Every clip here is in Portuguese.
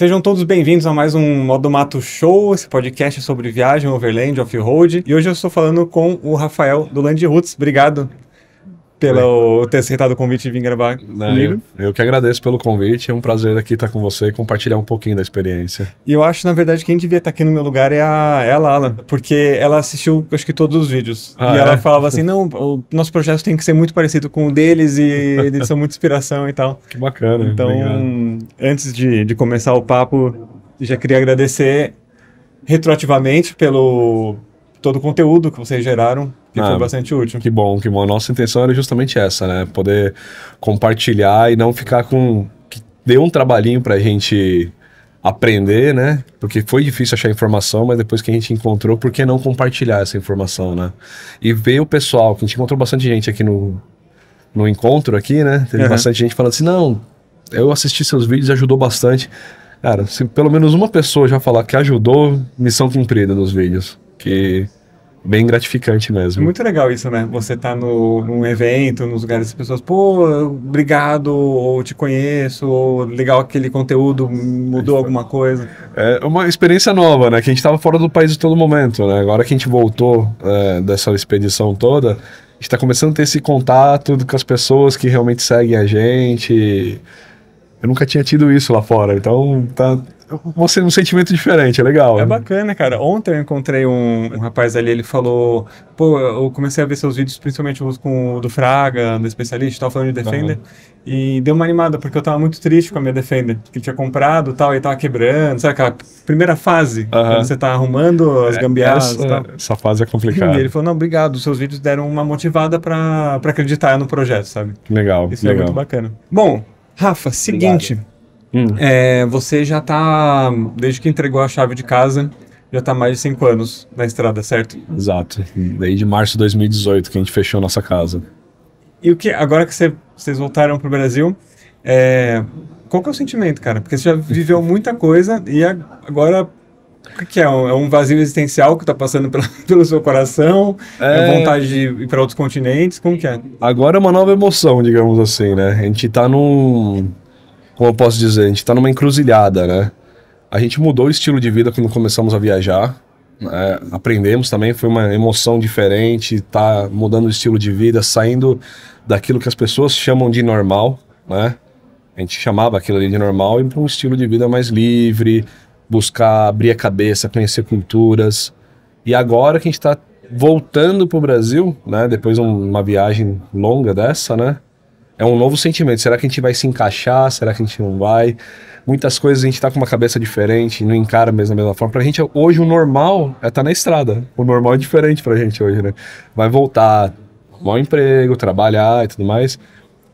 Sejam todos bem-vindos a mais um Modo Mato Show, esse podcast sobre viagem, overland, off-road. E hoje eu estou falando com o Rafael do Land Roots. Obrigado pelo ter aceitado o convite de vir gravar eu, eu, que agradeço pelo convite, é um prazer aqui estar com você e compartilhar um pouquinho da experiência. E eu acho, na verdade, quem devia estar aqui no meu lugar é a, é a Lala, porque ela assistiu, acho que todos os vídeos. Ah, e é? ela falava assim, não, o nosso projeto tem que ser muito parecido com o deles e eles são muita inspiração e tal. Que bacana. Então, obrigado. antes de, de começar o papo, já queria agradecer retroativamente pelo todo o conteúdo que vocês geraram, que ah, foi bastante útil. Que bom, que bom. A nossa intenção era justamente essa, né? Poder compartilhar e não ficar com. Que deu um trabalhinho pra gente aprender, né? Porque foi difícil achar informação, mas depois que a gente encontrou, por que não compartilhar essa informação, né? E ver o pessoal, que a gente encontrou bastante gente aqui no, no encontro aqui, né? Teve uhum. bastante gente falando assim, não, eu assisti seus vídeos, ajudou bastante. Cara, se pelo menos uma pessoa já falar que ajudou, missão cumprida nos vídeos que bem gratificante mesmo. É muito legal isso, né? Você tá no, num evento, nos lugares as pessoas, pô, obrigado, ou te conheço, ou legal aquele conteúdo, mudou é, alguma coisa. É uma experiência nova, né? Que a gente tava fora do país todo momento, né? Agora que a gente voltou é, dessa expedição toda, a gente tá começando a ter esse contato com as pessoas que realmente seguem a gente. Eu nunca tinha tido isso lá fora, então tá, você num sentimento diferente, é legal. É né? bacana, cara. Ontem eu encontrei um, um, rapaz ali, ele falou, pô, eu comecei a ver seus vídeos, principalmente os com do Fraga, do especialista, tal, falando de Defender. Uhum. E deu uma animada, porque eu tava muito triste com a minha Defender, que ele tinha comprado tal, e tava quebrando, sabe aquela primeira fase, uhum. quando você tá arrumando as é, gambiarras essa, Essa fase é complicada. E ele falou, não, obrigado, seus vídeos deram uma motivada para acreditar no projeto, sabe? Legal, Isso legal. é muito bacana. Bom, Rafa, seguinte... Obrigado. Hum. É, você já tá, desde que entregou a chave de casa, já tá mais de cinco anos na estrada, certo? Exato. Desde março de 2018 que a gente fechou nossa casa. E o que, agora que vocês cê, voltaram pro Brasil, é, qual que é o sentimento, cara? Porque você já viveu muita coisa e a, agora o que é? É um vazio existencial que está passando pela, pelo seu coração? É... é vontade de ir para outros continentes? Como que é? Agora é uma nova emoção, digamos assim, né? A gente está num, como eu posso dizer, a gente tá numa encruzilhada, né? A gente mudou o estilo de vida quando começamos a viajar. É, aprendemos também, foi uma emoção diferente, tá mudando o estilo de vida, saindo daquilo que as pessoas chamam de normal, né? A gente chamava aquilo ali de normal e para um estilo de vida mais livre, buscar abrir a cabeça, conhecer culturas. E agora que a gente está voltando para o Brasil, né? Depois de uma viagem longa dessa, né? é um novo sentimento. Será que a gente vai se encaixar? Será que a gente não vai? Muitas coisas a gente tá com uma cabeça diferente, não encara mesmo da mesma forma. Pra gente, hoje o normal é estar tá na estrada. O normal é diferente pra gente hoje, né? Vai voltar, arrumar um emprego, trabalhar e tudo mais.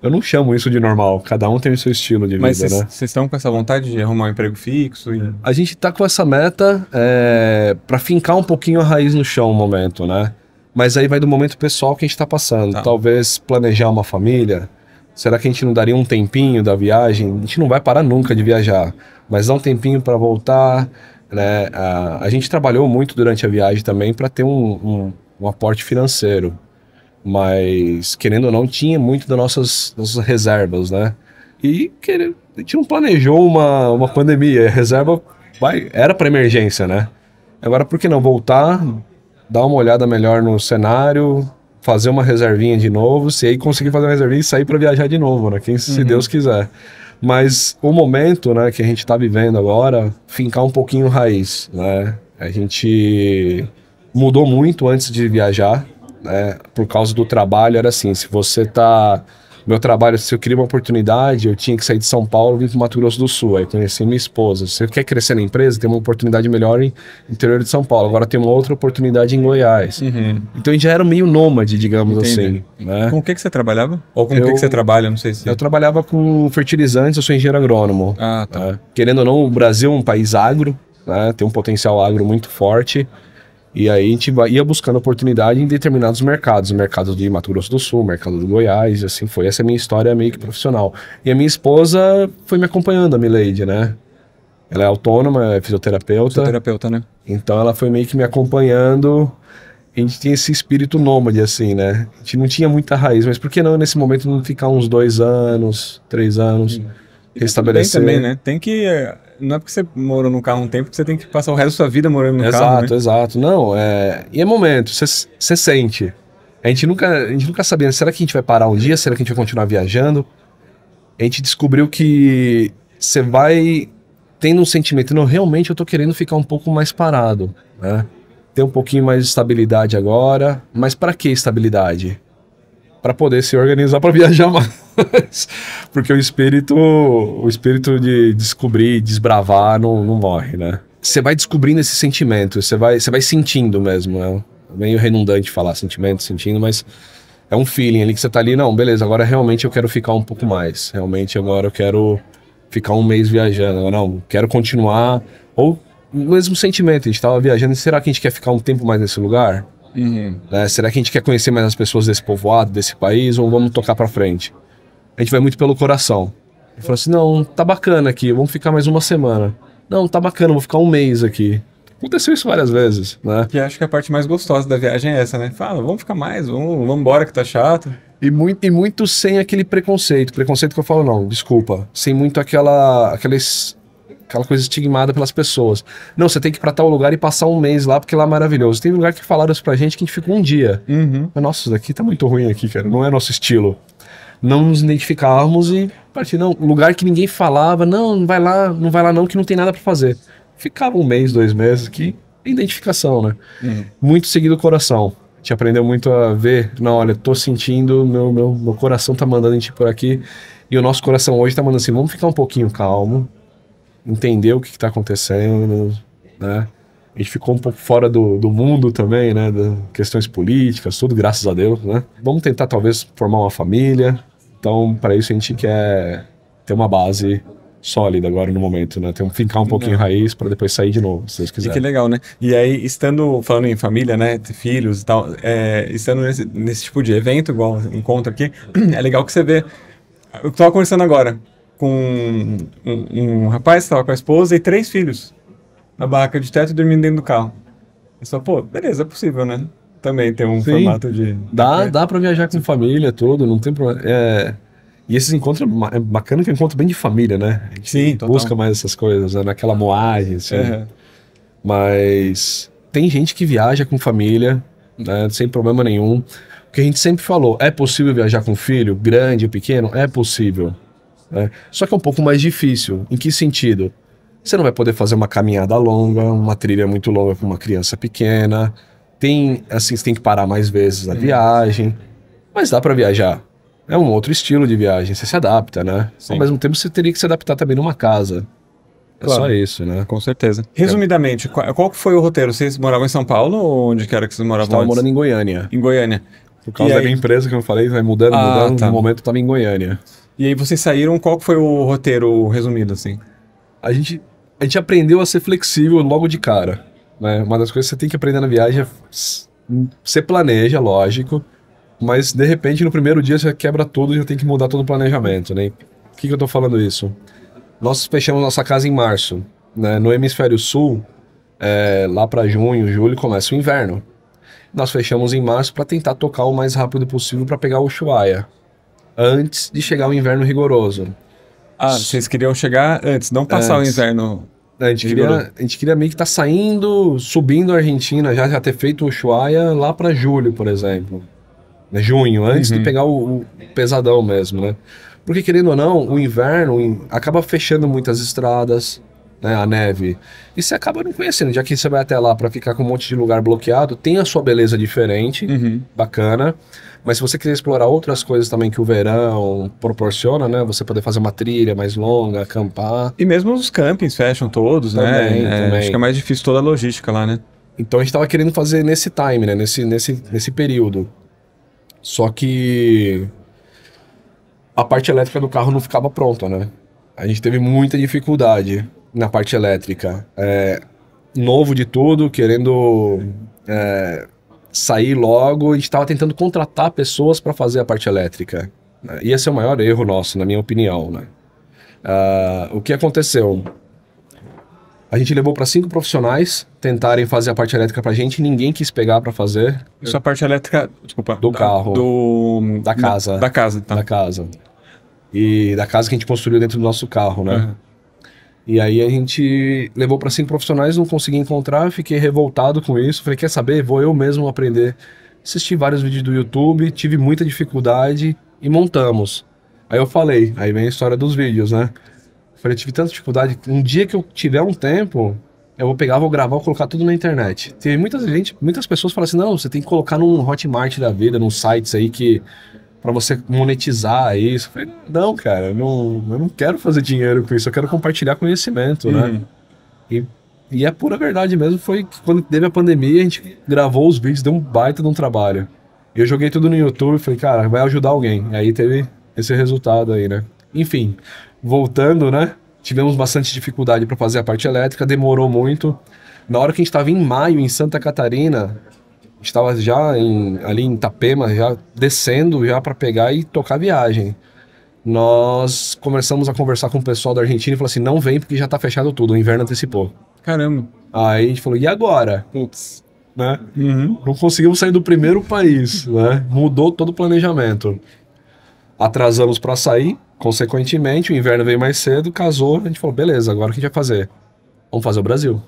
Eu não chamo isso de normal. Cada um tem o seu estilo de Mas vida, né? Vocês estão com essa vontade de arrumar um emprego fixo? E... A gente tá com essa meta é, para fincar um pouquinho a raiz no chão um momento, né? Mas aí vai do momento pessoal que a gente tá passando. Tá. Talvez planejar uma família, Será que a gente não daria um tempinho da viagem? A gente não vai parar nunca de viajar, mas dá um tempinho para voltar, né? A, a, gente trabalhou muito durante a viagem também para ter um, um, um, aporte financeiro, mas querendo ou não tinha muito das nossas, nossas reservas, né? E querer, a gente não planejou uma, uma pandemia, a reserva vai, era para emergência, né? Agora por que não voltar, dar uma olhada melhor no cenário, fazer uma reservinha de novo, se aí conseguir fazer uma reservinha e sair para viajar de novo, né? Quem, se uhum. Deus quiser. Mas o momento, né, que a gente está vivendo agora, fincar um pouquinho raiz, né? A gente mudou muito antes de viajar, né? Por causa do trabalho, era assim, se você está meu trabalho, se eu queria uma oportunidade, eu tinha que sair de São Paulo e vir para Mato Grosso do Sul. Aí conheci minha esposa. Se você quer crescer na empresa, tem uma oportunidade melhor em interior de São Paulo. Agora tem uma outra oportunidade em Goiás. Uhum. Então a gente já era meio nômade, digamos Entendi. assim. Né? Com o que, que você trabalhava? Ou com o que, que você trabalha? Não sei se. Eu trabalhava com fertilizantes, eu sou engenheiro agrônomo. Ah, tá. Né? Querendo ou não, o Brasil é um país agro, né? tem um potencial agro muito forte. E aí a gente ia buscando oportunidade em determinados mercados, mercado de Mato Grosso do Sul, mercado do Goiás, assim foi. Essa é a minha história meio que profissional. E a minha esposa foi me acompanhando, a Milady, né? Ela é autônoma, é fisioterapeuta. Fisioterapeuta, né? Então ela foi meio que me acompanhando. A gente tinha esse espírito nômade, assim, né? A gente não tinha muita raiz, mas por que não nesse momento não ficar uns dois anos, três anos, tá restabelecer? Tem também, né? Tem que é, não é porque você morou no carro um tempo que você tem que passar o resto da sua vida morando no exato, carro. Exato, né? exato. Não, é... e é momento, você sente. A gente, nunca, a gente nunca sabia, né? será que a gente vai parar um dia? Será que a gente vai continuar viajando? A gente descobriu que você vai tendo um sentimento, não, realmente eu tô querendo ficar um pouco mais parado, né? Ter um pouquinho mais de estabilidade agora, mas para que estabilidade? Para poder se organizar para viajar mais. Porque o espírito, o espírito de descobrir, desbravar, não, não morre, né? Você vai descobrindo esse sentimento, você vai, você vai sentindo mesmo, né? É meio redundante falar sentimento, sentindo, mas é um feeling ali que você tá ali, não, beleza, agora realmente eu quero ficar um pouco mais. Realmente agora eu quero ficar um mês viajando. Não, quero continuar. Ou o mesmo sentimento, a gente tava viajando, será que a gente quer ficar um tempo mais nesse lugar? Uhum. Né? Será que a gente quer conhecer mais as pessoas desse povoado, desse país, ou vamos tocar para frente? a gente vai muito pelo coração. Ele falou assim: não, tá bacana aqui, vamos ficar mais uma semana. Não, tá bacana, vou ficar um mês aqui. Aconteceu isso várias vezes, né? Que acho que a parte mais gostosa da viagem é essa, né? Fala, vamos ficar mais, vamos, vamos embora que tá chato. E muito, e muito sem aquele preconceito. Preconceito que eu falo, não, desculpa. Sem muito aquela, aqueles, aquela coisa estigmada pelas pessoas. Não, você tem que ir pra tal lugar e passar um mês lá, porque lá é maravilhoso. Tem lugar que falaram isso pra gente que a gente ficou um dia. Uhum. Mas, nossa, isso daqui tá muito ruim aqui, cara. Não é nosso estilo não nos identificávamos e partir não, lugar que ninguém falava, não, não vai lá, não vai lá não que não tem nada para fazer. Ficava um mês, dois meses aqui, identificação, né? Uhum. Muito seguido o coração. A gente aprendeu muito a ver, não, olha, tô sentindo, meu, meu, meu coração tá mandando a gente por aqui e o nosso coração hoje tá mandando assim, vamos ficar um pouquinho calmo, entender o que, que tá acontecendo, né? a gente ficou um pouco fora do, do mundo também, né? Da, questões políticas, tudo, graças a Deus, né? Vamos tentar, talvez, formar uma família. Então, para isso, a gente quer ter uma base sólida agora no momento, né? Tem um ficar um pouquinho é. raiz para depois sair de novo, se vocês quiserem E que legal, né? E aí, estando falando em família, né, filhos e tal, é, estando nesse, nesse, tipo de evento, igual encontro aqui, é legal que você vê. Eu estava conversando agora com um, um, um rapaz, estava com a esposa e três filhos na barraca de teto e dormindo dentro do carro. Eu é só, pô, beleza, é possível, né? Também tem um Sim. formato de. Dá, é. dá pra viajar com família, tudo, não tem problema. É... E esses encontros, é, é bacana que é um encontro bem de família, né? A gente Sim, busca total. mais essas coisas, né? naquela moagem, assim. É. Mas tem gente que viaja com família, né? sem problema nenhum. O que a gente sempre falou, é possível viajar com filho, grande ou pequeno? É possível. Né? Só que é um pouco mais difícil. Em que sentido? Você não vai poder fazer uma caminhada longa, uma trilha muito longa com uma criança pequena. Tem, assim, você tem que parar mais vezes na viagem. Mas dá para viajar. É um outro estilo de viagem, você se adapta, né? Sim. Ao mesmo tempo, você teria que se adaptar também numa casa. É claro. só isso, né? Com certeza. Resumidamente, qual, qual foi o roteiro? Vocês moravam em São Paulo ou onde que era que vocês moravam? Estava morando em Goiânia. Em Goiânia. Por causa da minha empresa que eu falei, vai mudando, ah, mudando. Tá. No momento estava em Goiânia. E aí vocês saíram, qual foi o roteiro resumido, assim? A gente a gente aprendeu a ser flexível logo de cara. Né? Uma das coisas que você tem que aprender na viagem é. Você planeja, lógico, mas de repente no primeiro dia você quebra tudo e já tem que mudar todo o planejamento, né? Por que, que eu tô falando isso? Nós fechamos nossa casa em março. Né? No hemisfério sul, é, lá para junho, julho, começa o inverno. Nós fechamos em março para tentar tocar o mais rápido possível para pegar o Ushuaia, antes de chegar o inverno rigoroso. Ah, vocês queriam chegar antes, não passar antes. o inverno a gente, queria, a gente queria meio que estar tá saindo, subindo a Argentina, já, já ter feito o Ushuaia lá para julho, por exemplo. Né, junho, antes uhum. de pegar o, o, pesadão mesmo, né? Porque querendo ou não, o inverno acaba fechando muitas estradas, né, a neve. E você acaba não conhecendo, já que você vai até lá para ficar com um monte de lugar bloqueado, tem a sua beleza diferente, uhum. bacana. Mas se você quiser explorar outras coisas também que o verão proporciona, né? Você poder fazer uma trilha mais longa, acampar. E mesmo os campings fecham todos, né? também, né? É, Acho que é mais difícil toda a logística lá, né? Então a gente estava querendo fazer nesse time, né? Nesse, nesse, nesse período. Só que a parte elétrica do carro não ficava pronta, né? A gente teve muita dificuldade na parte elétrica. É, novo de tudo, querendo é, sair logo, a gente estava tentando contratar pessoas para fazer a parte elétrica. Né? E esse é o maior erro nosso, na minha opinião. Né? Uh, o que aconteceu? A gente levou para cinco profissionais tentarem fazer a parte elétrica para a gente, ninguém quis pegar para fazer. Isso é a parte elétrica, desculpa, do da, carro, do da casa, da, da casa, tá. da casa e da casa que a gente construiu dentro do nosso carro, né? Uhum. E aí a gente levou para cinco profissionais, não consegui encontrar, fiquei revoltado com isso. Falei, quer saber? Vou eu mesmo aprender. Assisti vários vídeos do YouTube, tive muita dificuldade e montamos. Aí eu falei, aí vem a história dos vídeos, né? Falei, tive tanta dificuldade, um dia que eu tiver um tempo, eu vou pegar, vou gravar, vou colocar tudo na internet. Tem muitas gente, muitas pessoas falam assim, não, você tem que colocar num Hotmart da vida, num sites aí que para você monetizar isso. Eu falei, não, cara, não, eu não quero fazer dinheiro com isso, eu quero compartilhar conhecimento, né? uhum. né? E, e é pura verdade mesmo, foi quando teve a pandemia, a gente gravou os vídeos, deu um baita de um trabalho. E eu joguei tudo no YouTube, falei, cara, vai ajudar alguém. E aí teve esse resultado aí, né? Enfim, voltando, né? Tivemos bastante dificuldade para fazer a parte elétrica, demorou muito. Na hora que a gente estava em maio em Santa Catarina, estava já em, ali em Itapema, já descendo já para pegar e tocar viagem. Nós começamos a conversar com o pessoal da Argentina e falou assim: não vem porque já tá fechado tudo, o inverno antecipou. Caramba. Aí a gente falou: e agora? Putz. Né? Uhum. Não conseguimos sair do primeiro país, né? Mudou todo o planejamento. Atrasamos para sair, consequentemente, o inverno veio mais cedo, casou, a gente falou: beleza, agora o que a gente vai fazer? Vamos fazer o Brasil.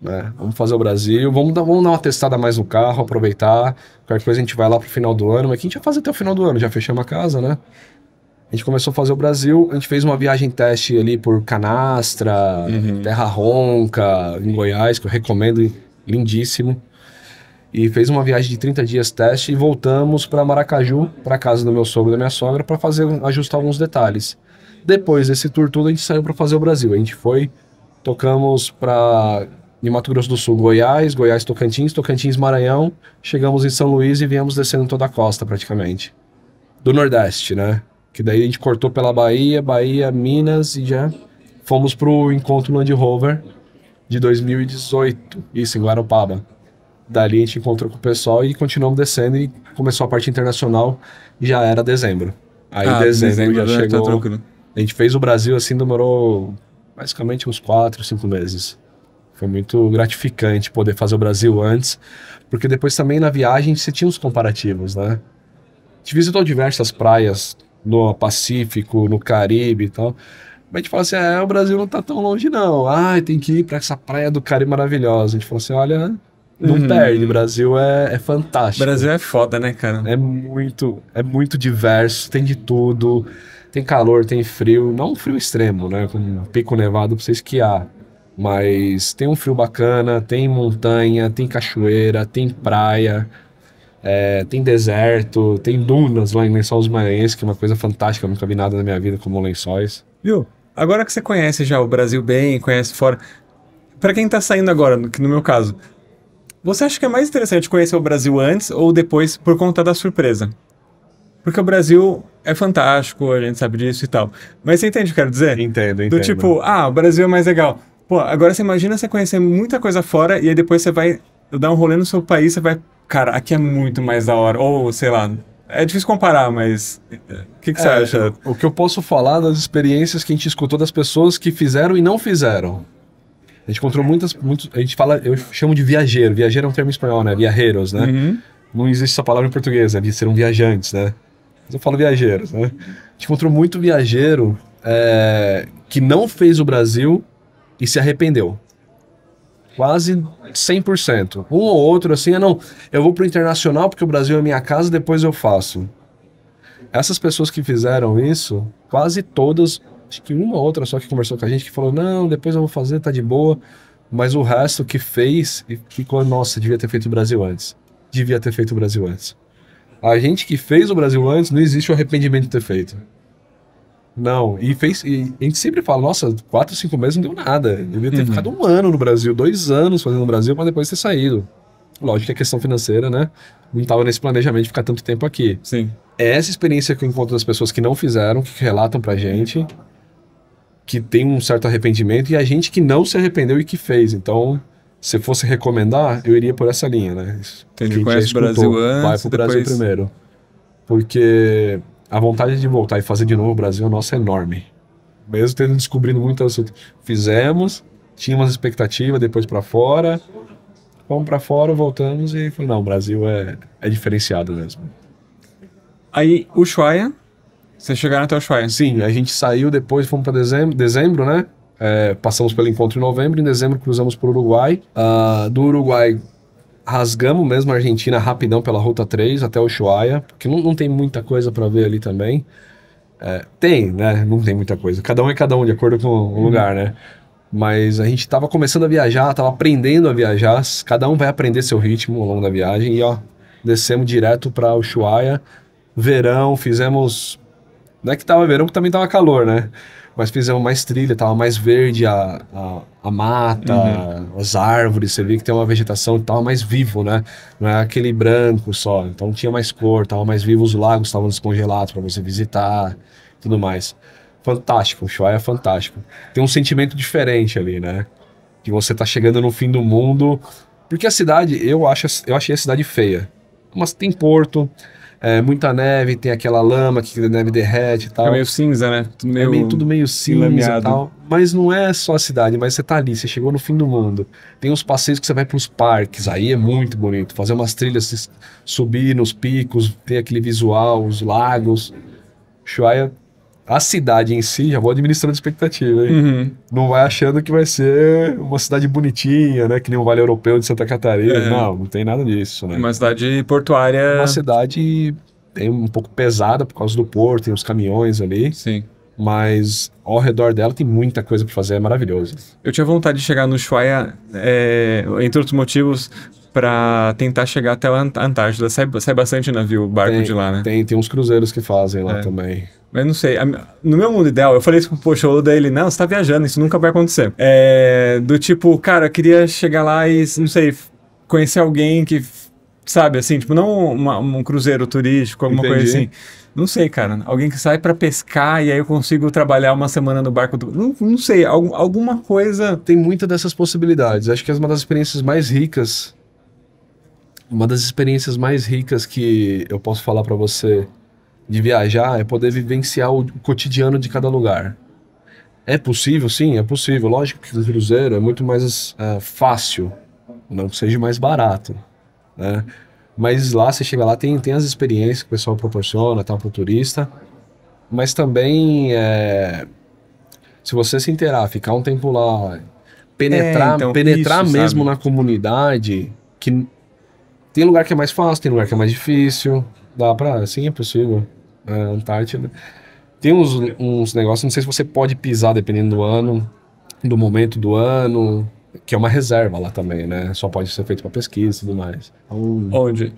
Né? Vamos fazer o Brasil, vamos dar, vamos dar uma testada mais no carro, aproveitar. Qualquer coisa a gente vai lá pro final do ano, mas que a gente vai fazer até o final do ano, já fechamos a casa, né? A gente começou a fazer o Brasil, a gente fez uma viagem teste ali por Canastra, uhum. Terra Ronca, em Goiás, que eu recomendo, lindíssimo. E fez uma viagem de 30 dias teste e voltamos para Maracaju, para casa do meu sogro e da minha sogra, para fazer ajustar alguns detalhes. Depois desse tour todo, a gente saiu para fazer o Brasil. A gente foi, tocamos para de Mato Grosso do Sul, Goiás, Goiás, Tocantins, Tocantins, Maranhão. Chegamos em São Luís e viemos descendo toda a costa praticamente. Do Nordeste, né? Que daí a gente cortou pela Bahia, Bahia, Minas e já fomos pro encontro Land Rover de 2018, isso em Guarapaba. Dali a gente encontrou com o pessoal e continuamos descendo e começou a parte internacional, já era dezembro. Aí ah, dezembro, dezembro, já tá chegou. Tá a gente fez o Brasil assim, demorou basicamente uns quatro, cinco meses. Foi muito gratificante poder fazer o Brasil antes, porque depois também na viagem você tinha os comparativos, né? A gente visitou diversas praias no Pacífico, no Caribe e tal. Mas a gente fala assim, é, o Brasil não tá tão longe não. Ah, tem que ir para essa praia do Caribe maravilhosa. A gente falou assim, olha, não uhum. perde. O Brasil é, é fantástico. O Brasil é foda, né, cara? É muito, é muito diverso, tem de tudo. Tem calor, tem frio. Não um frio extremo, né? Com um pico nevado pra você esquiar. Mas tem um frio bacana, tem montanha, tem cachoeira, tem praia, é, tem deserto, tem dunas lá em Lençóis Maranhenses, que é uma coisa fantástica, eu nunca vi nada na minha vida como Lençóis. Viu? Agora que você conhece já o Brasil bem, conhece fora, para quem tá saindo agora, que no meu caso, você acha que é mais interessante conhecer o Brasil antes ou depois por conta da surpresa? Porque o Brasil é fantástico, a gente sabe disso e tal. Mas você entende o que eu quero dizer? Entendo, entendo. Do tipo, ah, o Brasil é mais legal. Pô, agora você imagina você conhecer muita coisa fora e aí depois você vai dar um rolê no seu país, você vai, cara, aqui é muito mais da hora. Ou, sei lá, é difícil comparar, mas o eh, que, que é, você acha? O que eu posso falar das experiências que a gente escutou das pessoas que fizeram e não fizeram. A gente encontrou muitas, muitos, a gente fala, eu chamo de viajeiro. Viajeiro é um termo espanhol, né? Viajeros, né? Uhum. Não existe essa palavra em português, né? Serão viajantes, né? Mas eu falo viajeiros, né? A gente encontrou muito viajeiro é, que não fez o Brasil e se arrependeu. Quase 100%. Um ou outro, assim, eu não, eu vou pro internacional porque o Brasil é minha casa, depois eu faço. Essas pessoas que fizeram isso, quase todas, acho que uma ou outra só que conversou com a gente, que falou, não, depois eu vou fazer, tá de boa. Mas o resto que fez, e ficou, nossa, devia ter feito o Brasil antes. Devia ter feito o Brasil antes. A gente que fez o Brasil antes, não existe o arrependimento de ter feito. Não, e fez. E a gente sempre fala, nossa, quatro, cinco meses não deu nada. devia ter uhum. ficado um ano no Brasil, dois anos fazendo no Brasil, mas depois ter saído. Lógico que é questão financeira, né? Não estava nesse planejamento de ficar tanto tempo aqui. Sim. É essa experiência que eu encontro das pessoas que não fizeram, que relatam pra gente, que tem um certo arrependimento, e a gente que não se arrependeu e que fez. Então, se fosse recomendar, eu iria por essa linha, né? Entendi. Conhece o Brasil antes. Vai pro depois... Brasil primeiro. Porque a vontade de voltar e fazer de novo o Brasil nossa é enorme. Mesmo tendo descobrindo muitas fizemos, tínhamos expectativa depois para fora, vamos para fora, voltamos e falei, não, o Brasil é, é diferenciado mesmo. Aí o Ushuaia, vocês chegaram até Ushuaia? Sim, a gente saiu depois, fomos para dezembro, dezembro, né? É, passamos pelo encontro em novembro, em dezembro cruzamos para o Uruguai. Uh, do Uruguai rasgamos mesmo a Argentina rapidão pela Ruta 3 até Ushuaia, porque não, não tem muita coisa para ver ali também. É, tem, né? Não tem muita coisa. Cada um é cada um, de acordo com o uhum. lugar, né? Mas a gente estava começando a viajar, estava aprendendo a viajar. Cada um vai aprender seu ritmo ao longo da viagem. E ó, descemos direto para Ushuaia. Verão, fizemos. Não é que tava verão, que também tava calor, né? mas fizemos mais trilha, tava mais verde a, a, a mata, uhum. as árvores, você vê que tem uma vegetação, tava mais vivo, né? Não é aquele branco só, então tinha mais cor, tava mais vivo, os lagos estavam descongelados para você visitar, tudo mais. Fantástico, o é fantástico. Tem um sentimento diferente ali, né? Que você tá chegando no fim do mundo, porque a cidade, eu acho, eu achei a cidade feia. Mas tem porto, é, muita neve, tem aquela lama que a neve derrete e tal. É meio cinza, né? Tudo é meio... É meio, tudo meio cinza e tal. Mas não é só a cidade, mas você tá ali, você chegou no fim do mundo. Tem uns passeios que você vai para os parques, aí é muito bonito. Fazer umas trilhas, subir nos picos, ter aquele visual, os lagos. Ushuaia a cidade em si, já vou administrando expectativa, hein? Uhum. Não vai achando que vai ser uma cidade bonitinha, né? Que nem o Vale Europeu de Santa Catarina. É. Não, não tem nada disso, né? Uma cidade portuária. Uma cidade é um pouco pesada por causa do porto, tem os caminhões ali. Sim. Mas ao redor dela tem muita coisa para fazer, é maravilhoso. Eu tinha vontade de chegar no Ushuaia, é, entre outros motivos, para tentar chegar até a Antártida. Sai, sai bastante navio, barco tem, de lá, né? Tem, tem uns cruzeiros que fazem lá é. também. Mas não sei. No meu mundo ideal, eu falei isso com o Poxa, o dele, não, você tá viajando, isso nunca vai acontecer. É, do tipo, cara, eu queria chegar lá e, não sei, conhecer alguém que, sabe, assim, tipo, não uma, um cruzeiro turístico, alguma Entendi. coisa assim. Não sei, cara. Alguém que sai para pescar e aí eu consigo trabalhar uma semana no barco do. Não, não sei, algum, alguma coisa. Tem muita dessas possibilidades. Acho que é uma das experiências mais ricas. Uma das experiências mais ricas que eu posso falar para você de viajar é poder vivenciar o cotidiano de cada lugar. É possível, sim, é possível. Lógico que o cruzeiro é muito mais é, fácil, não seja mais barato, né? Mas lá, você chega lá, tem, tem as experiências que o pessoal proporciona, tal, tá, pro turista. Mas também, é, se você se inteirar, ficar um tempo lá, penetrar, é, então, penetrar isso, mesmo sabe? na comunidade, que tem lugar que é mais fácil, tem lugar que é mais difícil. Dá pra, sim, é possível. Antártida. Tem uns, uns negócios, não sei se você pode pisar dependendo do ano, do momento do ano, que é uma reserva lá também, né? Só pode ser feito para pesquisa e tudo mais. Então, onde?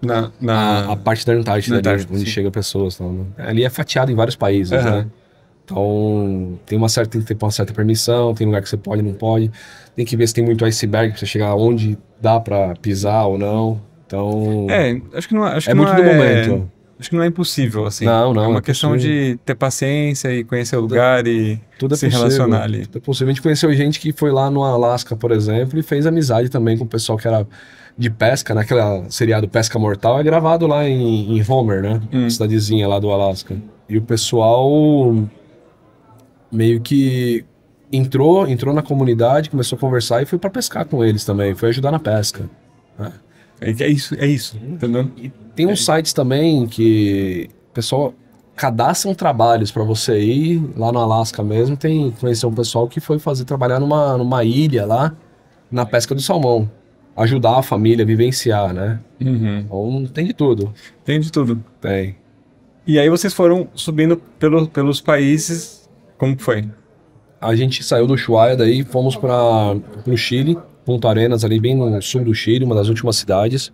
Na, na... A, a, parte da Antártida, na ali, onde chega pessoas. Então, ali é fatiado em vários países, uhum. né? Então, tem uma certa, tem uma certa permissão, tem lugar que você pode não pode. Tem que ver se tem muito iceberg pra você chegar onde dá para pisar ou não. Então. É, acho que não é, acho é. Que muito não é muito do é momento. Acho que não é impossível, assim. Não, não. É uma é questão possível. de ter paciência e conhecer o é- lugar e Tudo é se possível. relacionar ali. Tudo é possível. A gente conheceu gente que foi lá no Alasca, por exemplo, e fez amizade também com o pessoal que era de pesca, naquela né? seriado Pesca Mortal, é gravado lá em, em Homer, né? Hum. Cidadezinha lá do Alasca. E o pessoal meio que entrou, entrou na comunidade, começou a conversar e foi para pescar com eles também, foi ajudar na pesca. Né? É, é isso, é isso. Uhum. Entendeu? E tem uns sites também que o pessoal cadastra trabalhos para você ir lá no Alasca mesmo. Tem conhecer um pessoal que foi fazer trabalhar numa, numa ilha lá na pesca do salmão. Ajudar a família, vivenciar, né? Uhum. Então tem de tudo. Tem de tudo. Tem. E aí vocês foram subindo pelo, pelos países. Como foi? A gente saiu do Ushuaia, daí fomos para o Chile. Ponto Arenas, ali bem no sul do Chile, uma das últimas cidades.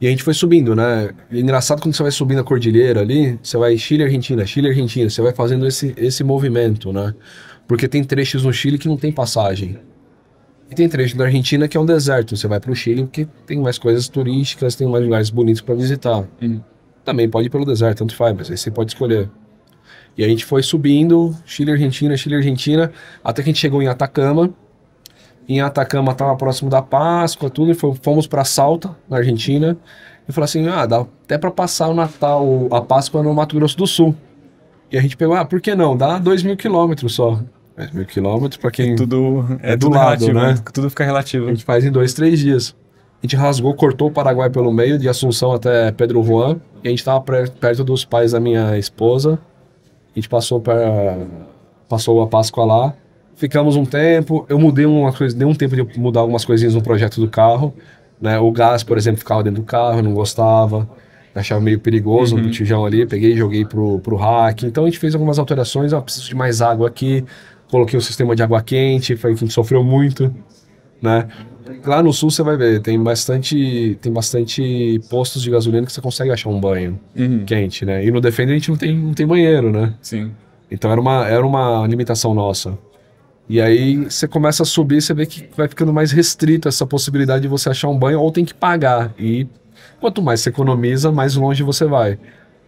E a gente foi subindo, né? E é engraçado quando você vai subindo a cordilheira ali, você vai Chile, Argentina, Chile, Argentina, você vai fazendo esse, esse movimento, né? Porque tem trechos no Chile que não tem passagem. E tem trecho da Argentina que é um deserto. Você vai para o Chile porque tem mais coisas turísticas, tem mais lugares bonitos para visitar. Uhum. Também pode ir pelo deserto, tanto faz, mas aí você pode escolher. E a gente foi subindo, Chile, Argentina, Chile, Argentina, até que a gente chegou em Atacama em Atacama estava próximo da Páscoa, tudo, e fomos para Salta, na Argentina. E falou assim: ah, dá até para passar o Natal, a Páscoa no Mato Grosso do Sul. E a gente pegou: ah, por que não? Dá dois mil quilômetros só. dois mil quilômetros para quem. É tudo é, é do tudo lado, relativo, né? né? Tudo fica relativo. A gente faz em dois, três dias. A gente rasgou, cortou o Paraguai pelo meio, de Assunção até Pedro Juan. E a gente estava perto dos pais da minha esposa. A gente passou, pra, passou a Páscoa lá. Ficamos um tempo, eu mudei umas coisas, dei um tempo de mudar algumas coisinhas no projeto do carro, né? O gás, por exemplo, ficava dentro do carro, eu não gostava, achava meio perigoso uhum. o tijão ali, peguei e joguei pro, pro rack. Então a gente fez algumas alterações, eu preciso de mais água aqui, coloquei um sistema de água quente, foi que sofreu muito, né? Lá no sul você vai ver, tem bastante, tem bastante postos de gasolina que você consegue achar um banho uhum. quente, né? E no Defender a gente não tem, não tem banheiro, né? Sim. Então era uma, era uma limitação nossa. E aí você começa a subir, você vê que vai ficando mais restrita essa possibilidade de você achar um banho ou tem que pagar. E quanto mais você economiza, mais longe você vai.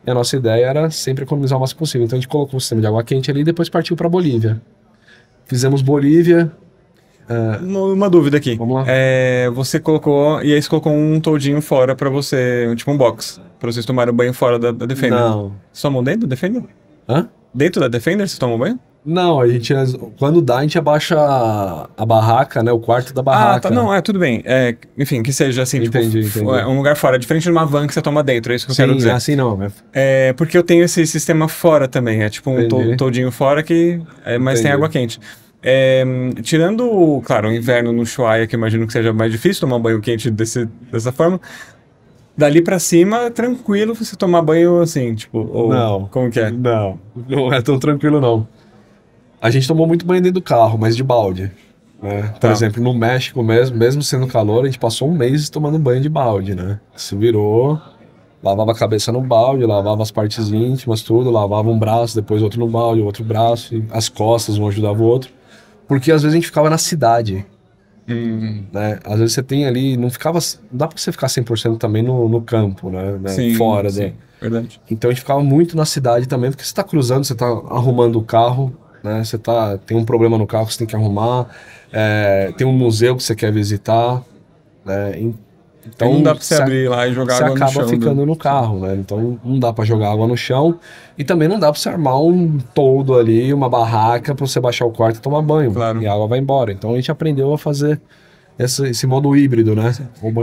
E a nossa ideia era sempre economizar o máximo possível. Então a gente colocou o um sistema de água quente ali e depois partiu para Bolívia. Fizemos Bolívia. Uh... Uma dúvida aqui. Vamos lá. É, você colocou, e aí você colocou um toldinho fora para você, tipo um box, para vocês tomarem banho fora da, da Defender. Não. Você tomou dentro da Defender? Hã? Dentro da Defender você tomou banho? Não, a gente é, quando dá a gente abaixa a, a barraca, né, o quarto da barraca. Ah, tá, não, é tudo bem. É, enfim, que seja assim, entendi, tipo, entendi. É um lugar fora, diferente de uma van que você toma dentro, é isso que eu Sim, quero dizer. assim não. É porque eu tenho esse sistema fora também, é tipo um to, todinho fora que é, mas entendi. tem água quente. É, tirando, claro, o inverno no Ushuaia, que imagino que seja mais difícil tomar banho quente desse, dessa forma, dali para cima, tranquilo você tomar banho assim, tipo, ou não, como que é? Não, não é tão tranquilo não a gente tomou muito banho dentro do carro, mas de balde. Né? Por tá. exemplo, no México mesmo, mesmo sendo calor, a gente passou um mês tomando banho de balde, né? Se virou, lavava a cabeça no balde, lavava as partes íntimas, tudo, lavava um braço, depois outro no balde, outro braço, as costas, um ajudava o outro. Porque às vezes a gente ficava na cidade. Hum. Né? Às vezes você tem ali, não ficava. Não dá pra você ficar 100% também no, no campo, né? né? Sim, Fora, sim. Né? Verdade. Então a gente ficava muito na cidade também, porque você tá cruzando, você tá arrumando o carro, né? Você tá, tem um problema no carro que você tem que arrumar, é, tem um museu que você quer visitar, né? Então não dá para você abrir lá e jogar água no chão. Você né? acaba ficando né? no carro, né? Então não dá para jogar água no chão e também não dá para você armar um toldo ali, uma barraca para você baixar o quarto e tomar banho. Claro. E a água vai embora. Então a gente aprendeu a fazer esse, esse modo híbrido, né?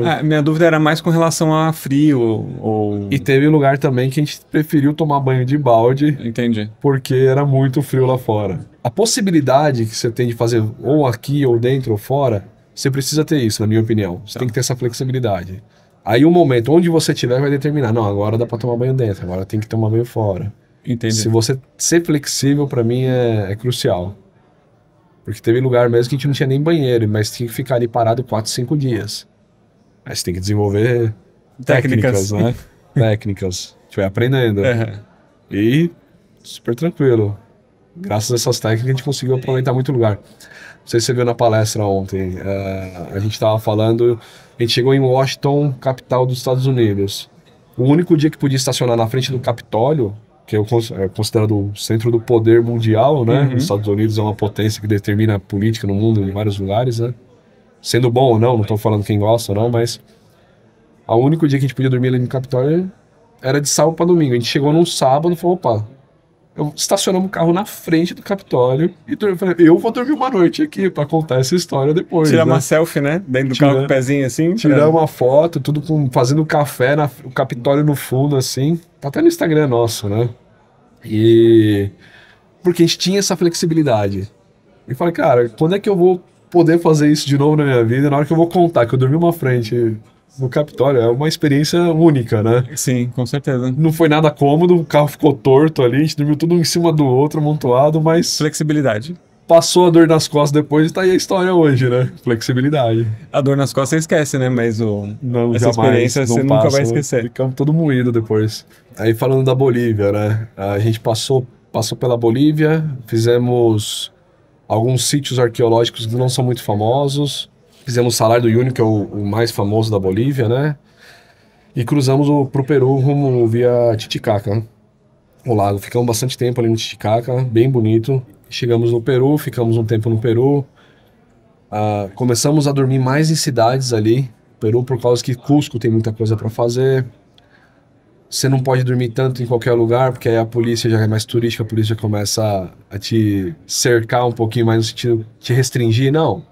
É, minha dúvida era mais com relação a frio ou... E teve lugar também que a gente preferiu tomar banho de balde. Entendi. Porque era muito frio lá fora. A possibilidade que você tem de fazer ou aqui, ou dentro, ou fora, você precisa ter isso, na minha opinião. Você tá. tem que ter essa flexibilidade. Aí o um momento, onde você estiver, vai determinar. Não, agora dá para tomar banho dentro, agora tem que tomar banho fora. Entendi. Se você ser flexível, para mim, é, é crucial. Porque teve lugar mesmo que a gente não tinha nem banheiro, mas tinha que ficar ali parado 4, 5 dias. Aí você tem que desenvolver técnicas, técnicas né? técnicas. A gente aprendendo. Uhum. E super tranquilo. Graças a essas técnicas a gente conseguiu aproveitar muito lugar. Não sei se você viu na palestra ontem. Uh, a gente estava falando. A gente chegou em Washington, capital dos Estados Unidos. O único dia que podia estacionar na frente do Capitólio que é, é considerado o centro do poder mundial, né? Uhum. Os Estados Unidos é uma potência que determina a política no mundo em vários lugares, né? Sendo bom ou não, não estou falando quem gosta ou não, mas o único dia que a gente podia dormir ali no Capitólio era de sábado para domingo. A gente chegou num sábado e falou, opa, eu estacionamos o carro na frente do Capitólio e falei, eu vou dormir uma noite aqui para contar essa história depois. Tirar né? uma selfie, né? Dentro do carro com o pezinho assim. Tirar uma foto, tudo com, fazendo café, na, o Capitólio no fundo assim. Tá até no Instagram nosso, né? E. Porque a gente tinha essa flexibilidade. E falei, cara, quando é que eu vou poder fazer isso de novo na minha vida? Na hora que eu vou contar que eu dormi uma frente no Capitólio. É uma experiência única, né? Sim, com certeza. Não foi nada cômodo, o carro ficou torto ali, a gente dormiu tudo um em cima do outro, amontoado, mas. Flexibilidade. Passou a dor nas costas depois e tá aí a história hoje, né? Flexibilidade. A dor nas costas você esquece, né? Mas o... não, essa jamais, experiência você nunca vai esquecer. Ficamos todo moído depois. Aí falando da Bolívia, né? A gente passou, passou pela Bolívia, fizemos alguns sítios arqueológicos que não são muito famosos fizemos o Salário do Uni, que é o, o, mais famoso da Bolívia, né? E cruzamos para o Peru rumo via Titicaca, o lago. Ficamos bastante tempo ali no Titicaca, bem bonito. Chegamos no Peru, ficamos um tempo no Peru. Uh, começamos a dormir mais em cidades ali, Peru, por causa que Cusco tem muita coisa para fazer. Você não pode dormir tanto em qualquer lugar, porque aí a polícia já é mais turística, a polícia começa a te cercar um pouquinho mais no sentido de te restringir. Não,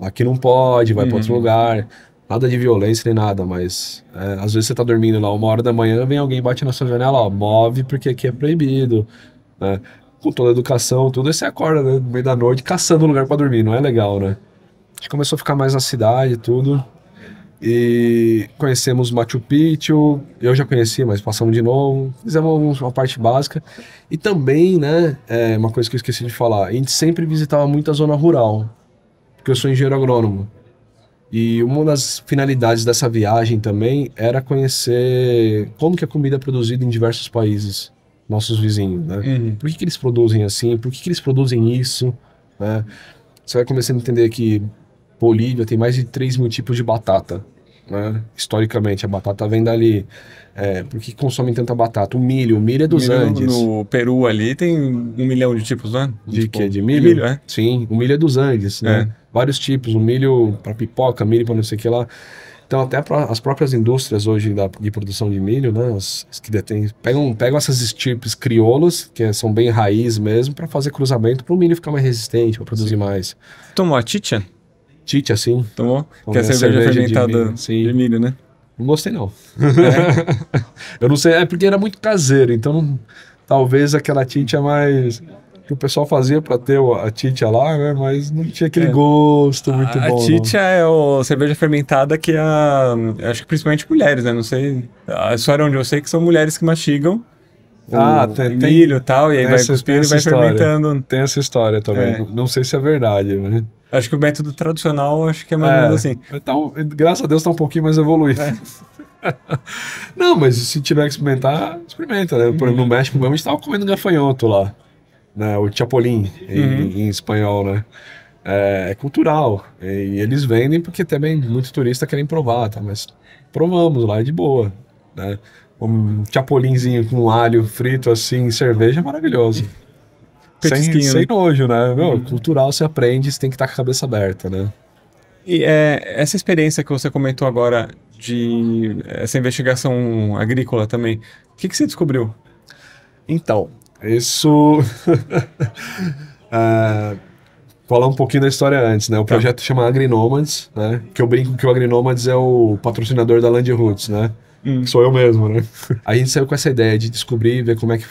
aqui não pode, vai uhum. para outro lugar. Nada de violência nem nada, mas é, às vezes você tá dormindo lá, uma hora da manhã, vem alguém bate na sua janela, ó, move porque aqui é proibido. Né? Com toda a educação, tudo, aí você acorda né, no meio da noite caçando um lugar para dormir, não é legal, né? A gente começou a ficar mais na cidade tudo. E conhecemos Machu Picchu, eu já conheci, mas passamos de novo, fizemos uma parte básica. E também, né, é uma coisa que eu esqueci de falar, a gente sempre visitava muito a zona rural porque eu sou engenheiro agrônomo. E uma das finalidades dessa viagem também era conhecer como que a comida é produzida em diversos países, nossos vizinhos, né? Uhum. Por que, que eles produzem assim? Por que, que eles produzem isso? Né? Você vai começando a entender que Bolívia tem mais de 3 mil tipos de batata né? Historicamente, a batata vem dali. É, por que consomem tanta batata? O milho, o milho é dos milho Andes. No Peru ali tem um milhão de tipos, né? De tipo, que? De milho? De milho é? Sim, o milho é dos Andes, né? É. Vários tipos, o milho para pipoca, milho para não sei o que lá. Então, até as próprias indústrias hoje da, de produção de milho, né, as, as que detêm, pegam, pegam essas estirpes crioulas, que é, são bem raiz mesmo, para fazer cruzamento para o milho ficar mais resistente, para produzir Sim. mais. Tomou a chicha? Tite, assim. Tomou? Tá que é a cerveja, fermentada de milho, de milho, né? Não gostei, não. É. eu não sei, é porque era muito caseiro, então talvez aquela tinta é mais que o pessoal fazia para ter a tinta lá, né? Mas não tinha aquele é. gosto muito a, bom. A tinta é o cerveja fermentada que a é, acho que principalmente mulheres, né? Não sei. Ah, a história onde eu sei que são mulheres que mastigam ah, tem, milho e tal, e aí vai cuspindo e vai história. fermentando. Tem essa história também. É. Não, não, sei se é verdade, Acho que o método tradicional, acho que é mais ou é. menos assim. então graças a Deus está um pouquinho mais evoluído. É. não, mas se tiver que experimentar, experimenta, né? Por exemplo, uhum. no México mesmo a gente estava comendo gafanhoto lá. Né? O chapolim, em, uhum. em espanhol, né? É, é, cultural. E eles vendem porque também muitos turistas querem provar, tá? Mas provamos lá de boa, né? um chapolinzinho com alho frito, assim, cerveja, é maravilhoso. Sem, sem, né? nojo, né? Meu, uhum. Cultural você aprende, você tem que estar tá com a cabeça aberta, né? E é, essa experiência que você comentou agora de essa investigação agrícola também, o que, que você descobriu? Então, isso. uh, falar um pouquinho da história antes, né? O tá. projeto tá. chama agrinomads né? Que eu brinco que o agrinomads é o patrocinador da Land Roots, né? hum. sou eu mesmo, né? Aí a gente saiu com essa ideia de descobrir, ver como é que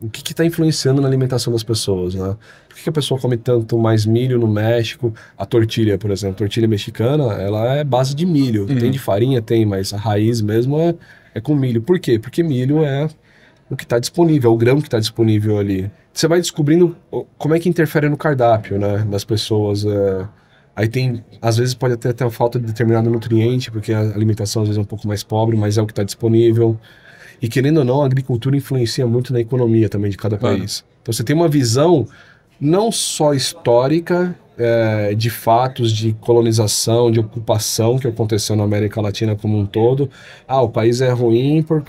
o que está influenciando na alimentação das pessoas, né? Por que, que, a pessoa come tanto mais milho no México? A tortilha, por exemplo, a tortilha mexicana, ela é base de milho. Hum. Tem de farinha, tem, mas a raiz mesmo é, é com milho. Por quê? Porque milho é o que está disponível, é o grão que está disponível ali. Você vai descobrindo como é que interfere no cardápio, né? Das pessoas. É Aí tem, às vezes pode até ter falta de determinado nutriente, porque a alimentação às vezes é um pouco mais pobre, mas é o que está disponível. E querendo ou não, a agricultura influencia muito na economia também de cada claro. país. Então você tem uma visão não só histórica é, de fatos de colonização, de ocupação que aconteceu na América Latina como um todo. Ah, o país é ruim por,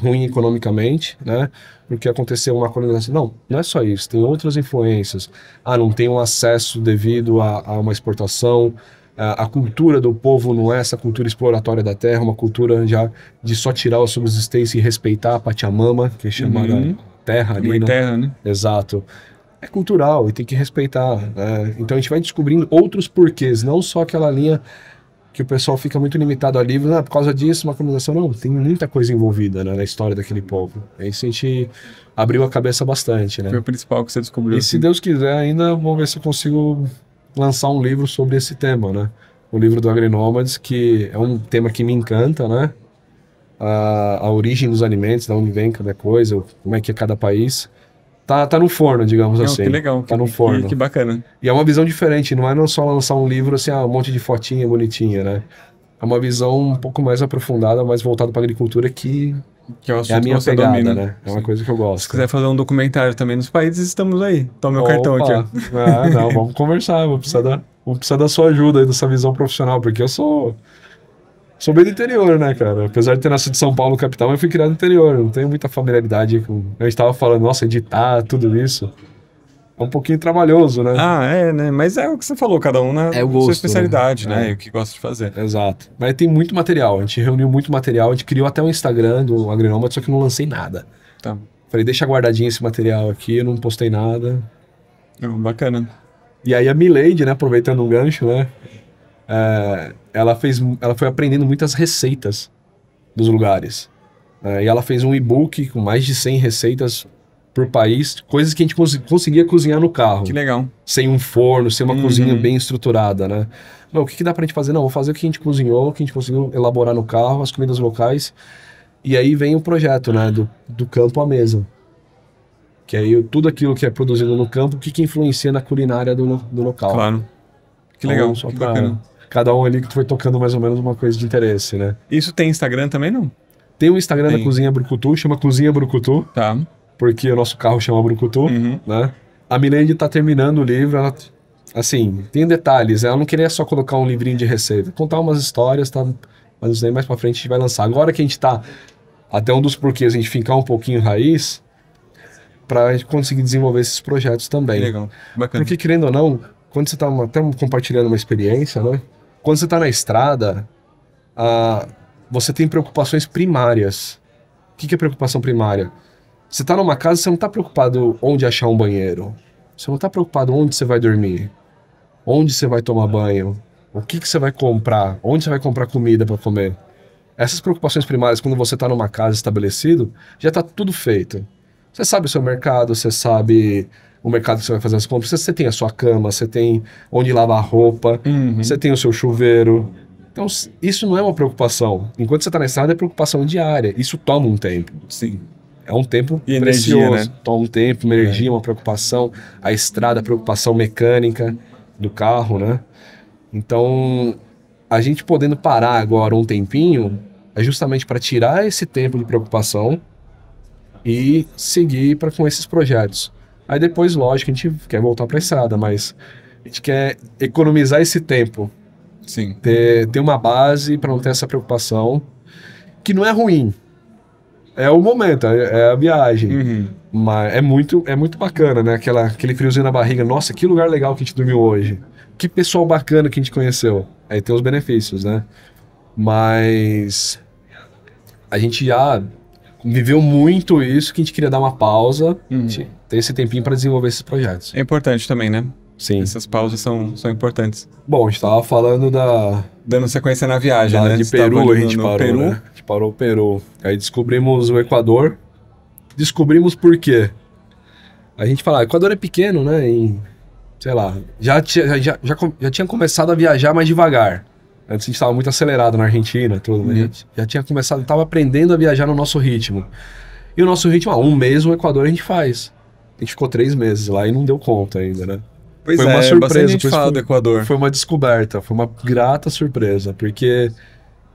ruim economicamente, né? porque aconteceu uma colonização. Não, não é só isso, tem outras influências. Ah, não tem um acesso devido a, a uma exportação, a, ah, a, cultura do povo não é essa cultura exploratória da terra, uma cultura já de só tirar a subsistência e respeitar a Pachamama, que é chamada uhum. terra ali. Mãe né? terra, né? Exato. É cultural e tem que respeitar. Né? Então a gente vai descobrindo outros porquês, não só aquela linha que o pessoal fica muito limitado a livros, ah, por causa disso, uma colonização. Não, tem muita coisa envolvida né, na história daquele povo. Isso a gente abriu a cabeça bastante, né? Foi o principal que você descobriu. E assim. se Deus quiser, ainda vou ver se eu consigo lançar um livro sobre esse tema, né? O livro do Agrinômades, que é um tema que me encanta, né? A, a origem dos alimentos, da onde vem cada coisa, como é que é cada país tá, tá no forno, digamos não, assim. Que legal. Tá no forno. Que, que, bacana. E é uma visão diferente, não é não só lançar um livro assim, ah, um monte de fotinha bonitinha, né? É uma visão um pouco mais aprofundada, mais voltada para agricultura que que é, é a minha pegada, domina. né? É uma coisa que eu gosto. Se quiser fazer um documentário também nos países, estamos aí. Toma meu Opa. cartão aqui, ó. Ah, não, vamos conversar. Vou precisar, da, vou precisar da sua ajuda aí, dessa visão profissional, porque eu sou sou bem do interior, né, cara? Apesar de ter nascido em São Paulo, capital, eu fui criado no interior. Não tenho muita familiaridade com. Eu estava falando, nossa, editar, tudo isso. É um pouquinho trabalhoso, né? Ah, é, né? Mas é o que você falou, cada um na é gosto, sua né? especialidade, né? É. E o que gosta de fazer. Exato. Mas tem muito material. A gente reuniu muito material. A gente criou até um Instagram do Agrinoma, só que não lancei nada. Tá. Falei, deixa guardadinho esse material aqui, eu não postei nada. É, bacana. E aí a Milady, né? Aproveitando um gancho, né? é, ela, fez, ela foi aprendendo muitas receitas dos lugares. É, e ela fez um e-book com mais de 100 receitas por país, coisas que a gente cons conseguia cozinhar no carro. Que legal. Sem um forno, sem uma uhum. cozinha bem estruturada, né? Não, o que, que dá pra gente fazer? Não, vou fazer o que a gente cozinhou, o que a gente conseguiu elaborar no carro, as comidas locais. E aí vem o projeto, né? Do, do campo à mesa. Que aí tudo aquilo que é produzido no campo, o que, que influencia na culinária do, do local. Claro. Que então, legal, então, que pra, bacana cada um ali que foi tocando mais ou menos uma coisa de interesse, né? Isso tem Instagram também, não? Tem o um Instagram tem. da Cozinha Brucutu, chama Cozinha Brucutu. Tá. Porque o nosso carro chama Brucutu, uhum. né? A Milene tá terminando o livro, ela, assim, tem detalhes, ela não queria só colocar um livrinho de receita, contar umas histórias, tá? Mas daí mais pra frente a gente vai lançar. Agora que a gente tá, até um dos porquês, a gente ficar um pouquinho raiz, para conseguir desenvolver esses projetos também. Legal, bacana. Porque querendo ou não, quando você tá até compartilhando uma experiência, né? Quando você está na estrada, você tem preocupações primárias. O que, que é preocupação primária? Você está numa casa, você não está preocupado onde achar um banheiro. Você não está preocupado onde você vai dormir, onde você vai tomar banho, o que, que você vai comprar, onde você vai comprar comida para comer. Essas preocupações primárias, quando você está numa casa estabelecido, já está tudo feito. Você sabe o seu mercado, você sabe o mercado que você vai fazer as compras, você tem a sua cama, você tem onde lavar roupa, uhum. você tem o seu chuveiro. Então, isso não é uma preocupação. Enquanto você está na estrada, é preocupação diária. Isso toma um tempo. Sim. É um tempo e precioso. Energia, né? Toma um tempo, uma é. energia, é. uma preocupação. A estrada, a preocupação mecânica do carro, né? Então, a gente podendo parar agora um tempinho é justamente para tirar esse tempo de preocupação e seguir para com esses projetos. Aí depois, lógico, a gente quer voltar para a estrada, mas a gente quer economizar esse tempo. Sim. Ter, ter uma base para não ter essa preocupação, que não é ruim. É o momento, é, é a viagem. Uhum. Mas é muito, é muito bacana, né? Aquela, aquele friozinho na barriga. Nossa, que lugar legal que a gente dormiu hoje. Que pessoal bacana que a gente conheceu. Aí tem os benefícios, né? Mas a gente já viveu muito isso que a gente queria dar uma pausa. Uhum. Gente ter esse tempinho para desenvolver esses projetos. É importante também, né? Sim. Essas pausas são, são importantes. Bom, a gente estava falando da. Dando sequência na viagem, da, né? De Peru, a gente no, parou. Peru. Né? A gente parou o Peru. Aí descobrimos o Equador. Descobrimos por quê? A gente fala, ah, Equador é pequeno, né? Em, sei lá. Já, tia, já, já, já tinha começado a viajar mais devagar. Antes a gente estava muito acelerado na Argentina, tudo. Uhum. A gente já tinha começado, estava aprendendo a viajar no nosso ritmo. E o nosso ritmo, ah, um mês o Equador a gente faz gente ficou três meses lá e não deu conta ainda, né? Pois foi é, uma é surpresa. Gente fala foi, do Equador. foi uma descoberta, foi uma grata surpresa, porque,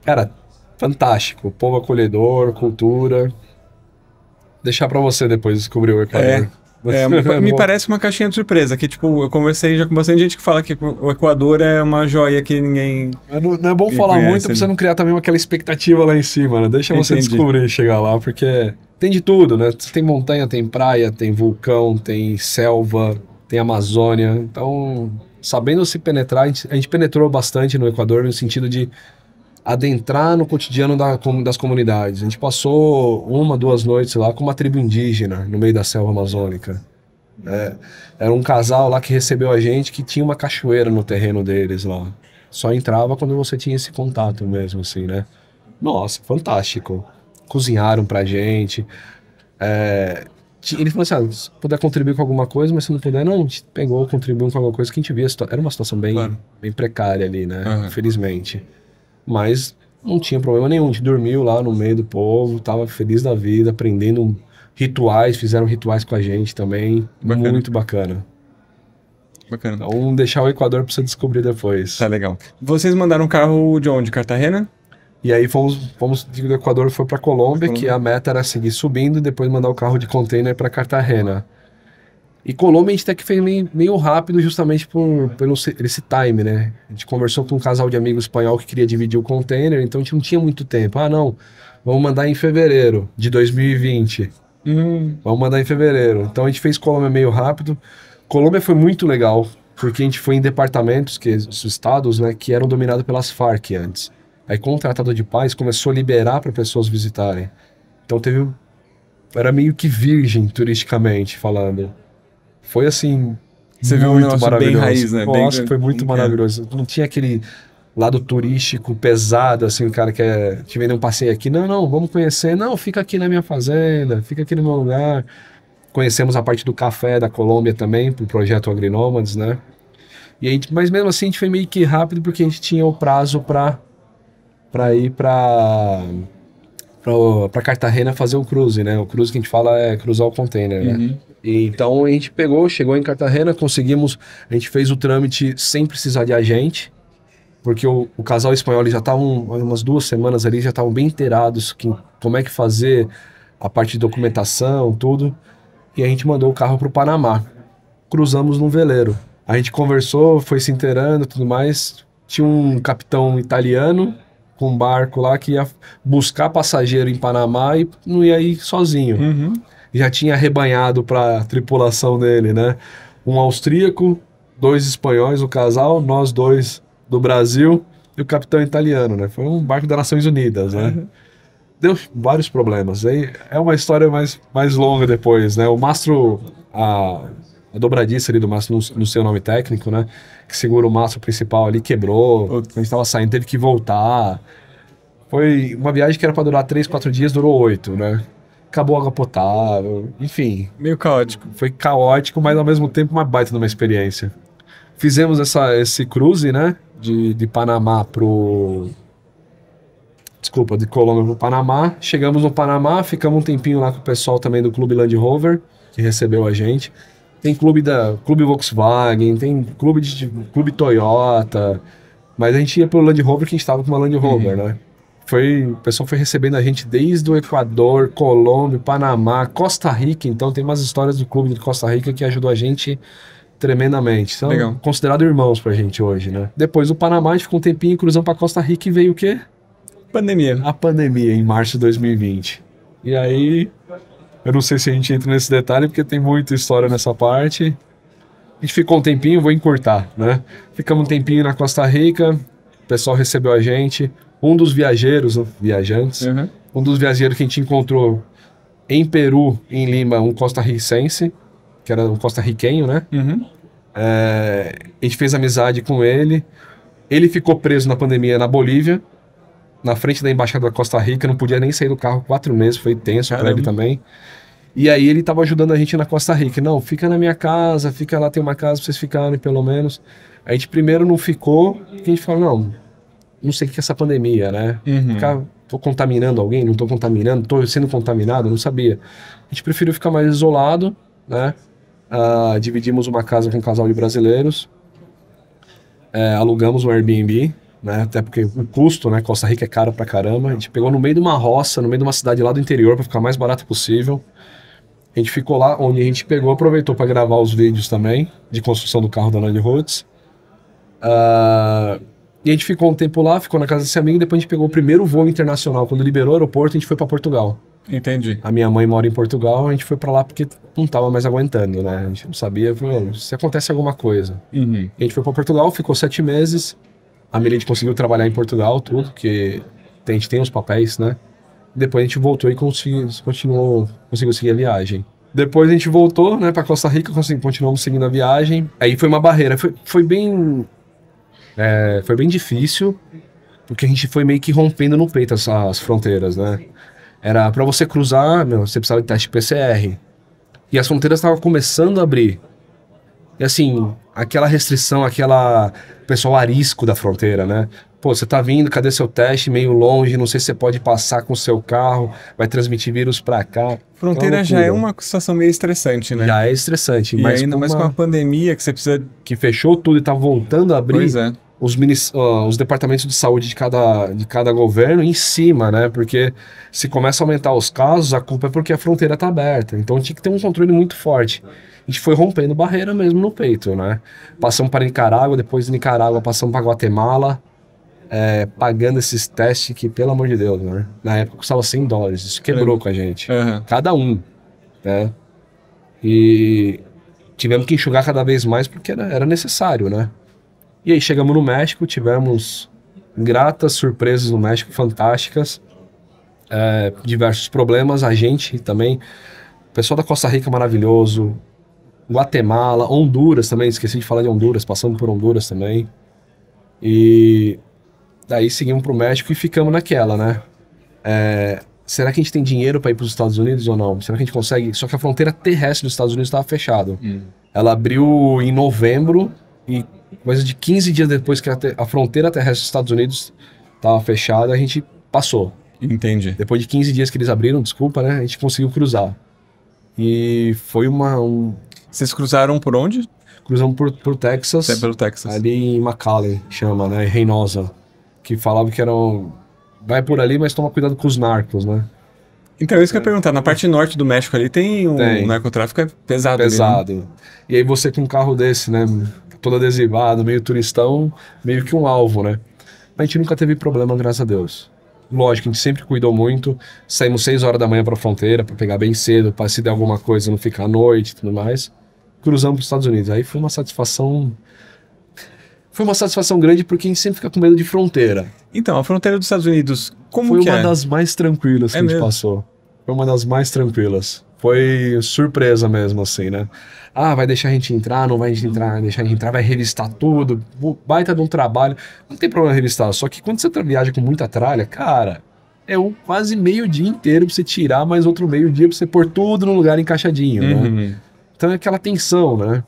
cara, fantástico. Povo acolhedor, cultura. Deixar para você depois descobrir o Equador. É. É, me é parece uma caixinha de surpresa, que tipo, eu conversei já com bastante gente que fala que o Equador é uma joia que ninguém. Não, não é bom falar conhece, muito né? pra você né? não criar também aquela expectativa lá em cima, né? Deixa Entendi. você descobrir e chegar lá, porque tem de tudo, né? Tem montanha, tem praia, tem vulcão, tem selva, tem Amazônia. Então, sabendo se penetrar, a gente, a gente penetrou bastante no Equador no sentido de adentrar no cotidiano da, das comunidades. A gente passou uma, duas noites lá com uma tribo indígena no meio da selva amazônica. É, era um casal lá que recebeu a gente que tinha uma cachoeira no terreno deles lá. Só entrava quando você tinha esse contato mesmo, assim, né? Nossa, fantástico cozinharam pra gente. É, ele falou assim: ah, se puder contribuir com alguma coisa, mas se não puder, não, a gente pegou, contribuiu com alguma coisa que a gente via. Era uma situação bem, claro. bem precária ali, né? Uhum. Infelizmente. Mas não tinha problema nenhum. A gente dormiu lá no meio do povo, tava feliz da vida, aprendendo rituais, fizeram rituais com a gente também. Bacana. Muito bacana. Bacana. Então, deixar o Equador pra você descobrir depois. Tá legal. Vocês mandaram o carro de onde? Cartagena? E aí fomos, fomos do Equador foi para Colômbia, que a meta era seguir subindo e depois mandar o carro de container para Cartagena. E Colômbia a gente até que fez meio rápido justamente por, por esse time, né? A gente conversou com um casal de amigos espanhol que queria dividir o container, então a gente não tinha muito tempo. Ah, não, vamos mandar em fevereiro de 2020. Hum. Vamos mandar em fevereiro. Então a gente fez Colômbia meio rápido. Colômbia foi muito legal, porque a gente foi em departamentos, que é os estados, né, que eram dominados pelas Farc antes. Aí, com o Tratado de Paz, começou a liberar para pessoas visitarem. Então, teve. Era meio que virgem turisticamente falando. Foi assim. Você viu muito maravilhoso, bem raiz, né? Nossa, bem, foi muito bem, maravilhoso. Não tinha aquele lado turístico pesado, assim, o cara quer te vender um passeio aqui. Não, não, vamos conhecer. Não, fica aqui na minha fazenda, fica aqui no meu lugar. Conhecemos a parte do café da Colômbia também, pro projeto Agrinômades, né? E a gente, mas mesmo assim a gente foi meio que rápido porque a gente tinha o prazo para para ir para para Cartagena fazer o cruze, né? O cruze que a gente fala é cruzar o container, né? Uhum. então a gente pegou, chegou em Cartagena, conseguimos, a gente fez o trâmite sem precisar de agente, porque o, o casal espanhol já estavam umas duas semanas ali, já estavam bem inteirados que, como é que fazer a parte de documentação, tudo. E a gente mandou o carro para o Panamá. Cruzamos num veleiro. A gente conversou, foi se inteirando, tudo mais. Tinha um capitão italiano com um barco lá que ia buscar passageiro em Panamá e não ia ir sozinho. Uhum. Já tinha arrebanhado para a tripulação dele, né? Um austríaco, dois espanhóis, o casal, nós dois do Brasil e o capitão italiano, né? Foi um barco das Nações Unidas, né? Uhum. Deu vários problemas. Aí é uma história mais, mais longa depois, né? O mastro, a, a dobradiça ali do mastro, no seu nome técnico, né? que segura o maço principal ali, quebrou. Putz. A gente estava saindo, teve que voltar. Foi uma viagem que era para durar três quatro dias, durou oito né? Acabou água potável, enfim. Meio caótico. Foi caótico, mas ao mesmo tempo uma baita de uma experiência. Fizemos essa, esse cruze, né? De, de Panamá pro. Desculpa, de Colômbia pro Panamá. Chegamos no Panamá, ficamos um tempinho lá com o pessoal também do Clube Land Rover, que recebeu a gente. Tem clube da clube Volkswagen, tem clube de clube Toyota, mas a gente ia pro Land Rover que a gente tava com uma Land uhum. Rover, uhum. né? Foi, o pessoal foi recebendo a gente desde o Equador, Colômbia, Panamá, Costa Rica, então tem umas histórias do clube de Costa Rica que ajudou a gente tremendamente. São Legal. considerados irmãos pra gente hoje, né? Depois do Panamá, a gente ficou um tempinho cruzando pra Costa Rica e veio o quê? Pandemia. A pandemia em março de 2020. E aí eu não sei se a gente entra nesse detalhe, porque tem muita história nessa parte. A gente ficou um tempinho, vou encurtar, né? Ficamos um tempinho na Costa Rica, o pessoal recebeu a gente. Um dos viajeiros, viajantes, uhum. um dos viajeiros que a gente encontrou em Peru, em Lima, um costarricense, que era um costarriquenho, né? Uhum. É, a gente fez amizade com ele. Ele ficou preso na pandemia na Bolívia na frente da embaixada da Costa Rica, não podia nem sair do carro quatro meses, foi tenso para ele também. E aí ele estava ajudando a gente na Costa Rica. Não, fica na minha casa, fica lá, tem uma casa pra vocês ficarem pelo menos. A gente primeiro não ficou, a gente falou, não, não sei o que é essa pandemia, né? Uhum. Ficar, tô contaminando alguém, não tô contaminando, tô sendo contaminado, não sabia. A gente preferiu ficar mais isolado, né? Uh, dividimos uma casa com um casal de brasileiros, é, alugamos um Airbnb, né? Até porque o custo, né? Costa Rica é caro pra caramba. A gente pegou no meio de uma roça, no meio de uma cidade lá do interior para ficar mais barato possível. A gente ficou lá onde a gente pegou, aproveitou para gravar os vídeos também de construção do carro da Land Rhodes. Uh, ah, e a gente ficou um tempo lá, ficou na casa desse amigo, depois a gente pegou o primeiro voo internacional. Quando liberou o aeroporto, a gente foi para Portugal. Entendi. A minha mãe mora em Portugal, a gente foi para lá porque não tava mais aguentando, né? A gente não sabia, falou, se acontece alguma coisa. Uhum. A gente foi para Portugal, ficou sete meses. A gente conseguiu trabalhar em Portugal, tudo, que a gente tem os papéis, né? Depois a gente voltou e conseguiu, continuou, conseguiu seguir a viagem. Depois a gente voltou, né, pra Costa Rica, continuamos seguindo a viagem. Aí foi uma barreira, foi, foi bem... É, foi bem difícil, porque a gente foi meio que rompendo no peito as, as fronteiras, né? Era para você cruzar, meu, você precisava de teste PCR. E as fronteiras estavam começando a abrir. E assim, aquela restrição, aquela pessoal arisco da fronteira, né? Pô, você tá vindo, cadê seu teste? Meio longe, não sei se você pode passar com o seu carro, vai transmitir vírus para cá. É fronteira é já é uma situação meio estressante, né? Já é estressante, e mas ainda mais uma... com a pandemia que você precisa que fechou tudo e tá voltando a abrir. Pois é os, os departamentos de saúde de cada, de cada governo em cima, né? Porque se começa a aumentar os casos, a culpa é porque a fronteira está aberta. Então tinha que ter um controle muito forte. A gente foi rompendo barreira mesmo no peito, né? Passamos para Nicarágua, depois de Nicarágua passamos para Guatemala, é, pagando esses testes que, pelo amor de Deus, né? Na época custava 100 dólares, isso quebrou é. com a gente. Uhum. Cada um, né? E tivemos que enxugar cada vez mais porque era, era necessário, né? E aí chegamos no México, tivemos gratas surpresas no México, fantásticas, é, diversos problemas, a gente também, o pessoal da Costa Rica maravilhoso, Guatemala, Honduras também, esqueci de falar de Honduras, passando por Honduras também. E daí seguimos pro México e ficamos naquela, né? É, será que a gente tem dinheiro para ir para os Estados Unidos ou não? Será que a gente consegue? Só que a fronteira terrestre dos Estados Unidos estava fechada. Hum. Ela abriu em novembro e coisa de 15 dias depois que a, a fronteira terrestre dos Estados Unidos estava fechada, a gente passou. Entendi. Depois de 15 dias que eles abriram, desculpa, né? A gente conseguiu cruzar. E foi uma. Um... Vocês cruzaram por onde? Cruzamos por, por Texas. É pelo Texas. Ali em McAllen, chama, né? Em Reynosa. Que falava que eram. Vai por ali, mas toma cuidado com os narcos, né? Então, é isso que eu ia perguntar. Na parte norte do México ali tem um tem. narcotráfico é pesado. Pesado. Ali, né? E aí você com um carro desse, né? todo adesivado, meio turistão, meio que um alvo, né? Mas a gente nunca teve problema, graças a Deus. Lógico, a gente sempre cuidou muito. Saímos 6 horas da manhã para a fronteira para pegar bem cedo, para se der alguma coisa não ficar à noite e tudo mais. Cruzamos para os Estados Unidos. Aí foi uma satisfação. Foi uma satisfação grande porque a gente sempre fica com medo de fronteira. Então, a fronteira dos Estados Unidos, como foi que é? Foi uma das mais tranquilas é que é a gente mesmo? passou. Foi uma das mais tranquilas. Foi surpresa mesmo, assim, né? Ah, vai deixar a gente entrar, não vai entrar, deixar a gente entrar, vai revistar tudo. Baita de um trabalho. Não tem problema revistar. Só que quando você viaja com muita tralha, cara, é um quase meio dia inteiro pra você tirar, mais outro meio dia pra você pôr tudo no lugar encaixadinho, né? uhum. né? Então é aquela tensão, né?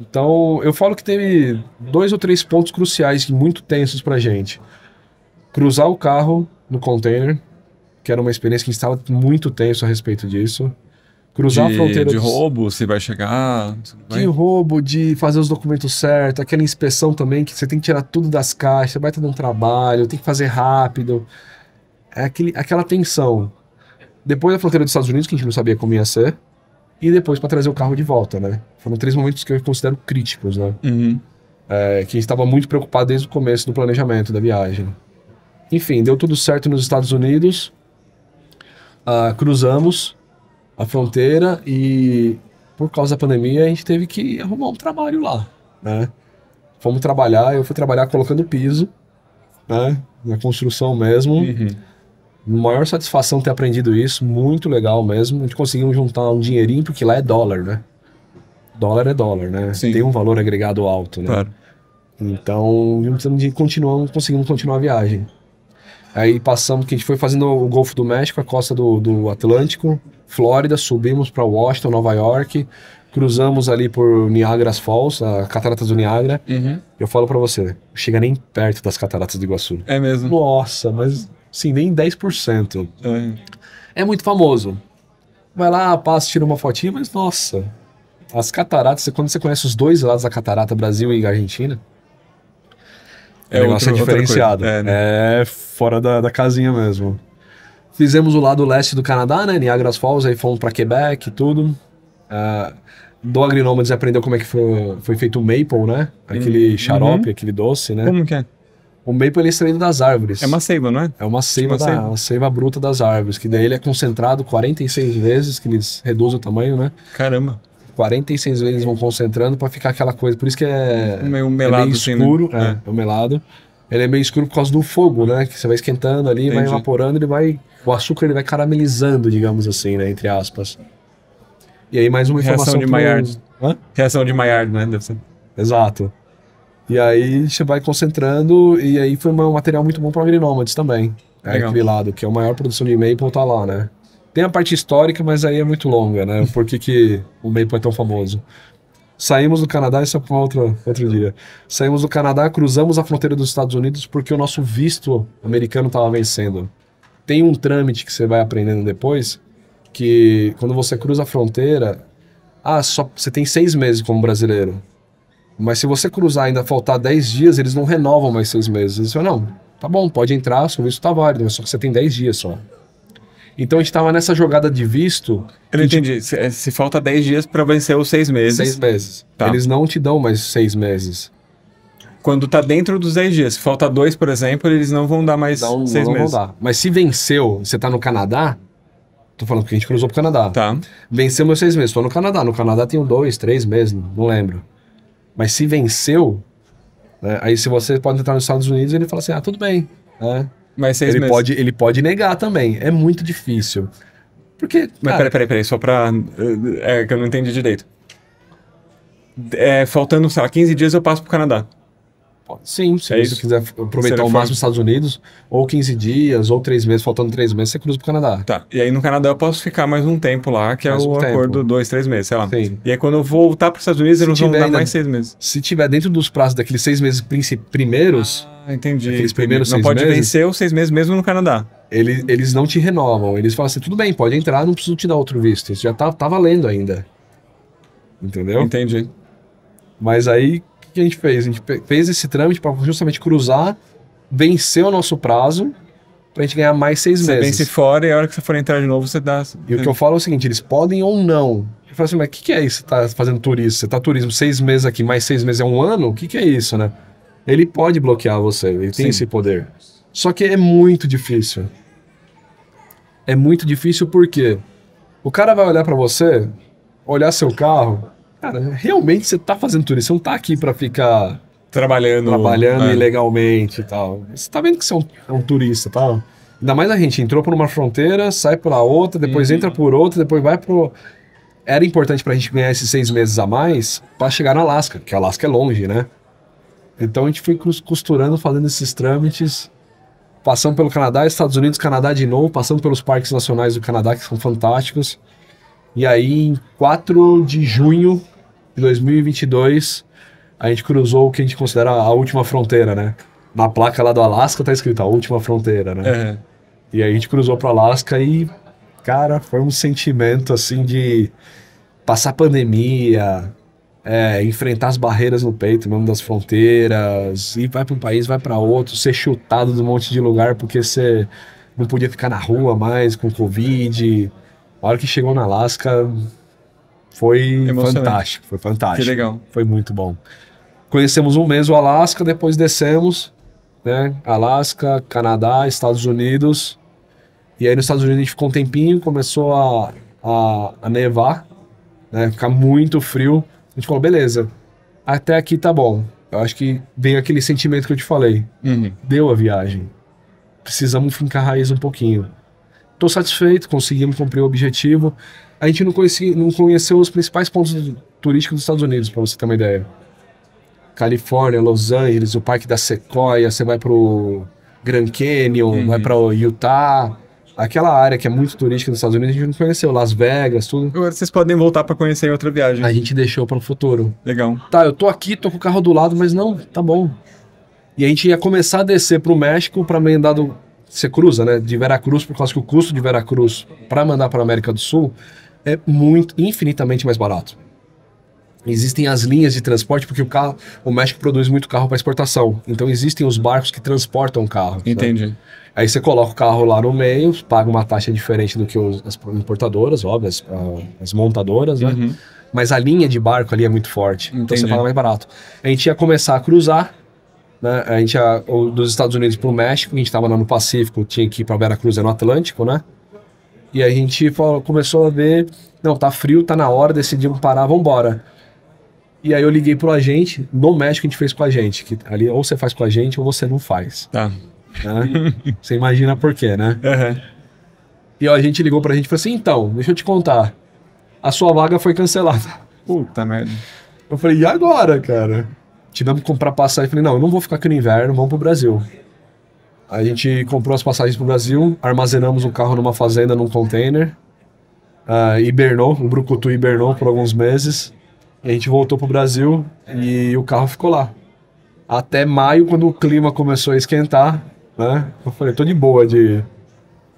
Então, eu falo que teve dois ou três pontos cruciais muito tensos pra gente. Cruzar o carro no container, que era uma experiência que estava muito tenso a respeito disso cruzar de, a fronteira. De dos... roubo, você vai chegar. Vai... roubo, de fazer os documentos certos, aquela inspeção também, que você tem que tirar tudo das caixas, vai ter um trabalho, tem que fazer rápido. É aquele, aquela tensão. Depois da fronteira dos Estados Unidos, que a gente não sabia como ia ser, e depois para trazer o carro de volta, né? Foram três momentos que eu considero críticos, né? Uhum. É, que estava muito preocupado desde o começo do planejamento da viagem. Enfim, deu tudo certo nos Estados Unidos. Uh, cruzamos a fronteira e por causa da pandemia a gente teve que arrumar um trabalho lá, né? Fomos trabalhar, eu fui trabalhar colocando piso, né? Na construção mesmo. Uhum. Maior satisfação ter aprendido isso, muito legal mesmo. A gente conseguiu juntar um dinheirinho, porque lá é dólar, né? Dólar é dólar, né? Sim. Tem um valor agregado alto, né? Claro. Então, continuamos, conseguimos continuar a viagem. Aí passamos, que a gente foi fazendo o Golfo do México, a costa do, do Atlântico, Flórida, subimos para Washington, Nova York, cruzamos ali por Niagara Falls, as Cataratas do Niagara. Uhum. Eu falo para você, chega nem perto das Cataratas do Iguaçu. É mesmo? Nossa, mas sim, nem 10%. Uhum. É. é muito famoso. Vai lá, passa, tira uma fotinha, mas nossa. As cataratas, quando você conhece os dois lados da catarata, Brasil e Argentina, é o negócio outro, é diferenciado. É, né? é, fora da, da casinha mesmo. Fizemos o lado leste do Canadá, né? Niagara Falls, aí fomos para Quebec e tudo. Uh, é, do Agrinômades aprendeu como é que foi, foi feito o maple, né? Aquele uhum. xarope, aquele doce, né? Como que é? O maple ele é extraído das árvores. É uma seiva, não é? É uma seiva, da, uma seiva bruta das árvores, que daí ele é concentrado 46 vezes, que eles reduzem o tamanho, né? Caramba. 46 vezes vão concentrando para ficar aquela coisa. Por isso que é, meio melado, é meio escuro, assim, né? É, é, é o melado. Ele é meio escuro por causa do fogo, né? Que você vai esquentando ali, Entendi. vai evaporando, ele vai. O açúcar ele vai caramelizando, digamos assim, né? Entre aspas. E aí mais uma Reação De Maillard. Reação de Maillard, né? Deve ser. Exato. E aí você vai concentrando, e aí foi um material muito bom para agrinômades também. É aquele lado, que é a maior produção de maple tá lá, né? Tem a parte histórica, mas aí é muito longa, né? Por que, que o Maple é tão famoso? Saímos do Canadá, isso é para outro, outro dia. Saímos do Canadá, cruzamos a fronteira dos Estados Unidos porque o nosso visto americano estava vencendo. Tem um trâmite que você vai aprendendo depois, que quando você cruza a fronteira, ah, só, você tem seis meses como brasileiro. Mas se você cruzar ainda faltar dez dias, eles não renovam mais seis meses. Eles falam, não, tá bom, pode entrar, seu visto está válido, mas só que você tem dez dias só. Então estava nessa jogada de visto. Eu não entendi. Se, é, se, falta 10 dias para vencer os 6 meses. 6 meses. Tá. Eles não te dão mais 6 meses. Quando tá dentro dos 10 dias, se falta 2, por exemplo, eles não vão dar mais 6 meses. Não vão dar. Mas se venceu, você tá no Canadá, Tô falando que a gente cruzou pro Canadá. Tá. Venceu meus 6 meses. Tô no Canadá. No Canadá tem um dois, três meses, não lembro. Mas se venceu, né, aí se você pode entrar nos Estados Unidos, ele fala assim, ah, tudo bem. É. Mas seis ele meses. Pode, ele pode negar também. É muito difícil. Porque. Mas cara, peraí, peraí, peraí, só pra. Eh, é que eu não entendi direito. É, faltando, sei lá, 15 dias eu passo pro Canadá. Sim, se é isso. quiser aproveitar o máximo dos Estados Unidos, ou 15 dias, ou 3 meses, faltando 3 meses, você cruza pro Canadá. Tá. E aí no Canadá eu posso ficar mais um tempo lá, que é mais é o um acordo tempo. 2, 3 meses, sei lá. Sim. E aí quando eu voltar pros Estados Unidos, se eles vão dar mais 6 meses. Se tiver dentro dos prazos daqueles 6 meses primeiros, ah entendi. Aqueles é primeiros não seis pode meses, vencer os seis meses mesmo no Canadá. Eles, eles não te renovam. Eles falam assim: tudo bem, pode entrar, não preciso te dar outro visto. Isso já tá, tá valendo ainda. Entendeu? Entendi. Mas aí, o que a gente fez? A gente fez esse trâmite para justamente cruzar, vencer o nosso prazo, pra gente ganhar mais seis você meses. Você vence fora e a hora que você for entrar de novo, você dá. E o que eu falo é o seguinte: eles podem ou não. Eu falo assim, mas o que, que é isso? Você tá fazendo turismo? Você tá turismo seis meses aqui, mais seis meses é um ano? O que, que é isso, né? Ele pode bloquear você, ele Sim. tem esse poder. Só que é muito difícil. É muito difícil porque o cara vai olhar para você, olhar seu carro. Cara, realmente você tá fazendo tudo isso, você não tá aqui para ficar trabalhando, trabalhando é. ilegalmente e tal. Você tá vendo que você é um, é um, turista, tá? Ainda mais a gente entrou por uma fronteira, sai pela outra, depois uhum. entra por outra, depois vai pro. Era importante pra gente ganhar esses seis meses a mais para chegar no Alasca, que Alasca é longe, né? Então a gente foi costurando, fazendo esses trâmites, passando pelo Canadá, Estados Unidos, Canadá de novo, passando pelos parques nacionais do Canadá, que são fantásticos. E aí, em 4 de junho de 2022, a gente cruzou o que a gente considera a última fronteira, né? Na placa lá do Alasca tá escrito a última fronteira, né? E aí a gente cruzou para o Alasca e, cara, foi um sentimento assim de passar pandemia, é, enfrentar as barreiras no peito mesmo das fronteiras, e vai para um país, vai para outro, ser chutado de um monte de lugar porque você não podia ficar na rua mais com Covid. A hora que chegou no Alasca foi fantástico, foi fantástico. Que legal. Foi muito bom. Conhecemos um mês o Alasca, depois descemos, né? Alasca, Canadá, Estados Unidos. E aí nos Estados Unidos a gente ficou um tempinho, começou a, a, a nevar, né? Ficar muito frio. A gente falou, beleza, até aqui tá bom. Eu acho que veio aquele sentimento que eu te falei. Uhum. Deu a viagem. Precisamos fincar raiz um pouquinho. Tô satisfeito, conseguimos cumprir o objetivo. A gente não, conhecia, não conheceu os principais pontos turísticos dos Estados Unidos, para você ter uma ideia. Califórnia, Los Angeles, o Parque da Sequoia, você vai pro Grand Canyon, uhum. vai para Utah, aquela área que é muito turística dos Estados Unidos, a gente não conheceu. Las Vegas, tudo. Agora vocês podem voltar para conhecer em outra viagem. A gente deixou para o futuro. Legal. Tá, eu tô aqui, tô com o carro do lado, mas não, tá bom. E a gente ia começar a descer para o México para mandar do. Você cruza, né? De Veracruz, por causa que o custo de Veracruz para mandar para América do Sul é muito, infinitamente mais barato. Existem as linhas de transporte, porque o carro, o México produz muito carro para exportação. Então existem os barcos que transportam o carro. Né? Entendi. Sabe? Aí você coloca o carro lá no meio, paga uma taxa diferente do que os, as importadoras, óbvio, as, as montadoras, né? Uhum. Mas a linha de barco ali é muito forte. Entendi. Então você paga mais barato. A gente ia começar a cruzar, né? A gente ia, ou, dos Estados Unidos para o México, a gente estava lá no Pacífico, tinha que ir para Veracruz, é no Atlântico, né? E a gente falou, começou a ver, não, tá frio, tá na hora, decidimos parar, vamos embora. E aí eu liguei pro agente, no México a gente fez com a gente, que ali ou você faz com a gente ou você não faz. Tá. Né? Você imagina por quê, né? Uhum. E ó, a gente ligou pra gente e falou assim: então, deixa eu te contar. A sua vaga foi cancelada. Puta merda. Eu falei: e agora, cara? Tivemos que comprar passagem. falei: não, eu não vou ficar aqui no inverno, vamos pro Brasil. A gente comprou as passagens pro Brasil, armazenamos o um carro numa fazenda, num container. Uh, hibernou, o Brucutu hibernou por alguns meses. E a gente voltou pro Brasil e o carro ficou lá. Até maio, quando o clima começou a esquentar, né? Eu falei, tô de boa de,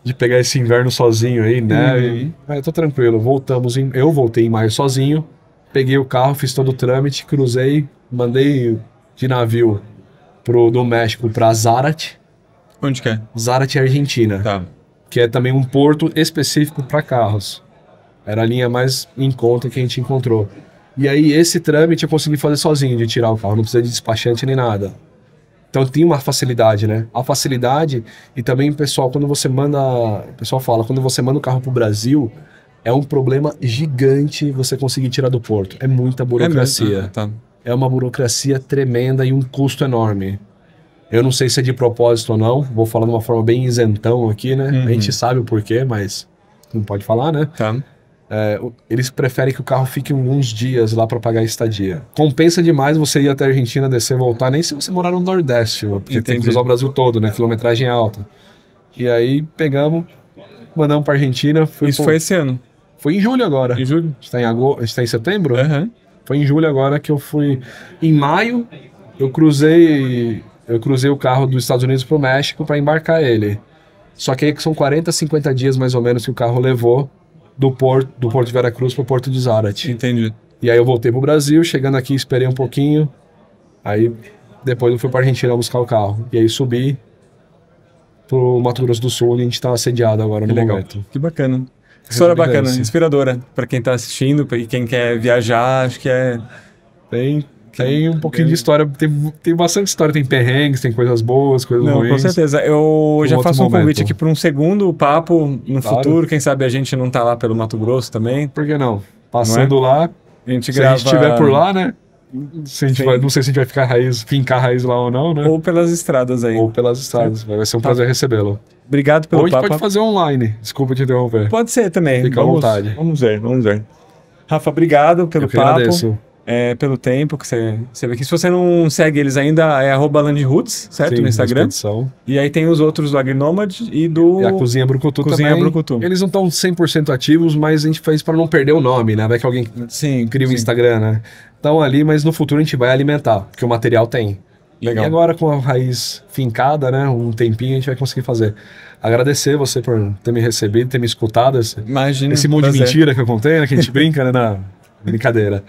de pegar esse inverno sozinho aí, né? Uhum. E, tô tranquilo. Voltamos em, eu voltei em maio sozinho, peguei o carro, fiz todo o trâmite, cruzei, mandei de navio pro, do México para Zarat. Onde que é? Zarat, Argentina. Tá. Que é também um porto específico para carros. Era a linha mais em conta que a gente encontrou. E aí, esse trâmite eu consegui fazer sozinho, de tirar o carro. Não precisa de despachante nem nada. Então tem uma facilidade, né? A facilidade e também, pessoal, quando você manda, o pessoal fala, quando você manda o carro pro Brasil, é um problema gigante você conseguir tirar do porto. É muita é burocracia. É, mesmo, tá. é uma burocracia tremenda e um custo enorme. Eu não sei se é de propósito ou não, vou falar de uma forma bem isentão aqui, né? Uhum. A gente uhum. sabe o porquê, mas não pode falar, né? Tá é, eles preferem que o carro fique uns dias lá para pagar a estadia. Compensa demais você ir até a Argentina, descer, voltar, nem se você morar no Nordeste, porque Entendi. tem que usar o Brasil todo, né? Quilometragem alta. E aí pegamos, mandamos para Argentina. Fui Isso pro... foi esse ano? Foi em julho agora. Em julho? Está em agosto, está em setembro? Uhum. Foi em julho agora que eu fui. Em maio eu cruzei, eu cruzei o carro dos Estados Unidos para o México para embarcar ele. Só que aí são 40, 50 dias mais ou menos que o carro levou do porto, do porto de Veracruz para o porto de Zarat, Entendi. E aí eu voltei pro Brasil, chegando aqui, esperei um pouquinho. Aí depois eu fui pra Argentina buscar o carro. E aí subi pro Mato Grosso do Sul, onde a gente tá assediado agora que no legal. momento. Que bacana. Que história bacana, inspiradora para quem tá assistindo e quem quer viajar, acho que é. Tem tem um pouquinho de história, tem, tem bastante história, tem perrengues, tem coisas boas, coisas Não, ruins. Com certeza. Eu já faço um momento. convite aqui para um segundo papo no claro. futuro. Quem sabe a gente não tá lá pelo Mato Grosso também. Por que não? Passando não é? lá. A gente se a gente estiver por lá, né? Se a gente vai, não sei se a gente vai ficar raiz, fincar raiz lá ou não, né? Ou pelas estradas aí. Ou pelas estradas. Sim. Vai ser um tá. prazer recebê-lo. Obrigado pelo ou a gente papo. pode fazer online. Desculpa te interromper. Pode ser também. Fica vamos, à vontade. Vamos ver, vamos ver. Rafa, obrigado pelo Eu papo. Agradeço é, pelo tempo que você, vê aqui. Se você não segue eles ainda, é Landroots, certo? Sim, no Instagram. E aí tem os outros do Agrinômade e do. E a Cozinha Brucutu Cozinha também. Brucutu. Eles não estão 100% ativos, mas a gente faz para não perder o nome, né? Vai que alguém sim, cria o um Instagram, né? Estão ali, mas no futuro a gente vai alimentar, porque o material tem. Legal. E agora com a raiz fincada, né? Um tempinho a gente vai conseguir fazer. Agradecer você por ter me recebido, ter me escutado. Esse, Imagina. Esse monte prazer. de mentira que eu contei, né? Que a gente brinca, né? Na brincadeira.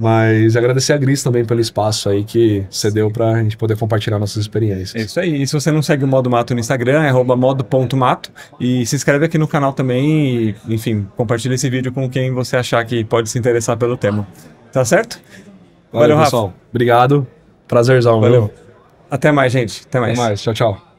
Mas agradecer a Gris também pelo espaço aí que você deu para a gente poder compartilhar nossas experiências. É isso aí. E se você não segue o Modo Mato no Instagram, é modo.mato. E se inscreve aqui no canal também. E, enfim, compartilha esse vídeo com quem você achar que pode se interessar pelo tema. Tá certo? Valeu, Valeu pessoal. Rafa. Obrigado. Prazerzão. Valeu. Viu? Até mais, gente. Até mais. Até mais. Tchau, tchau.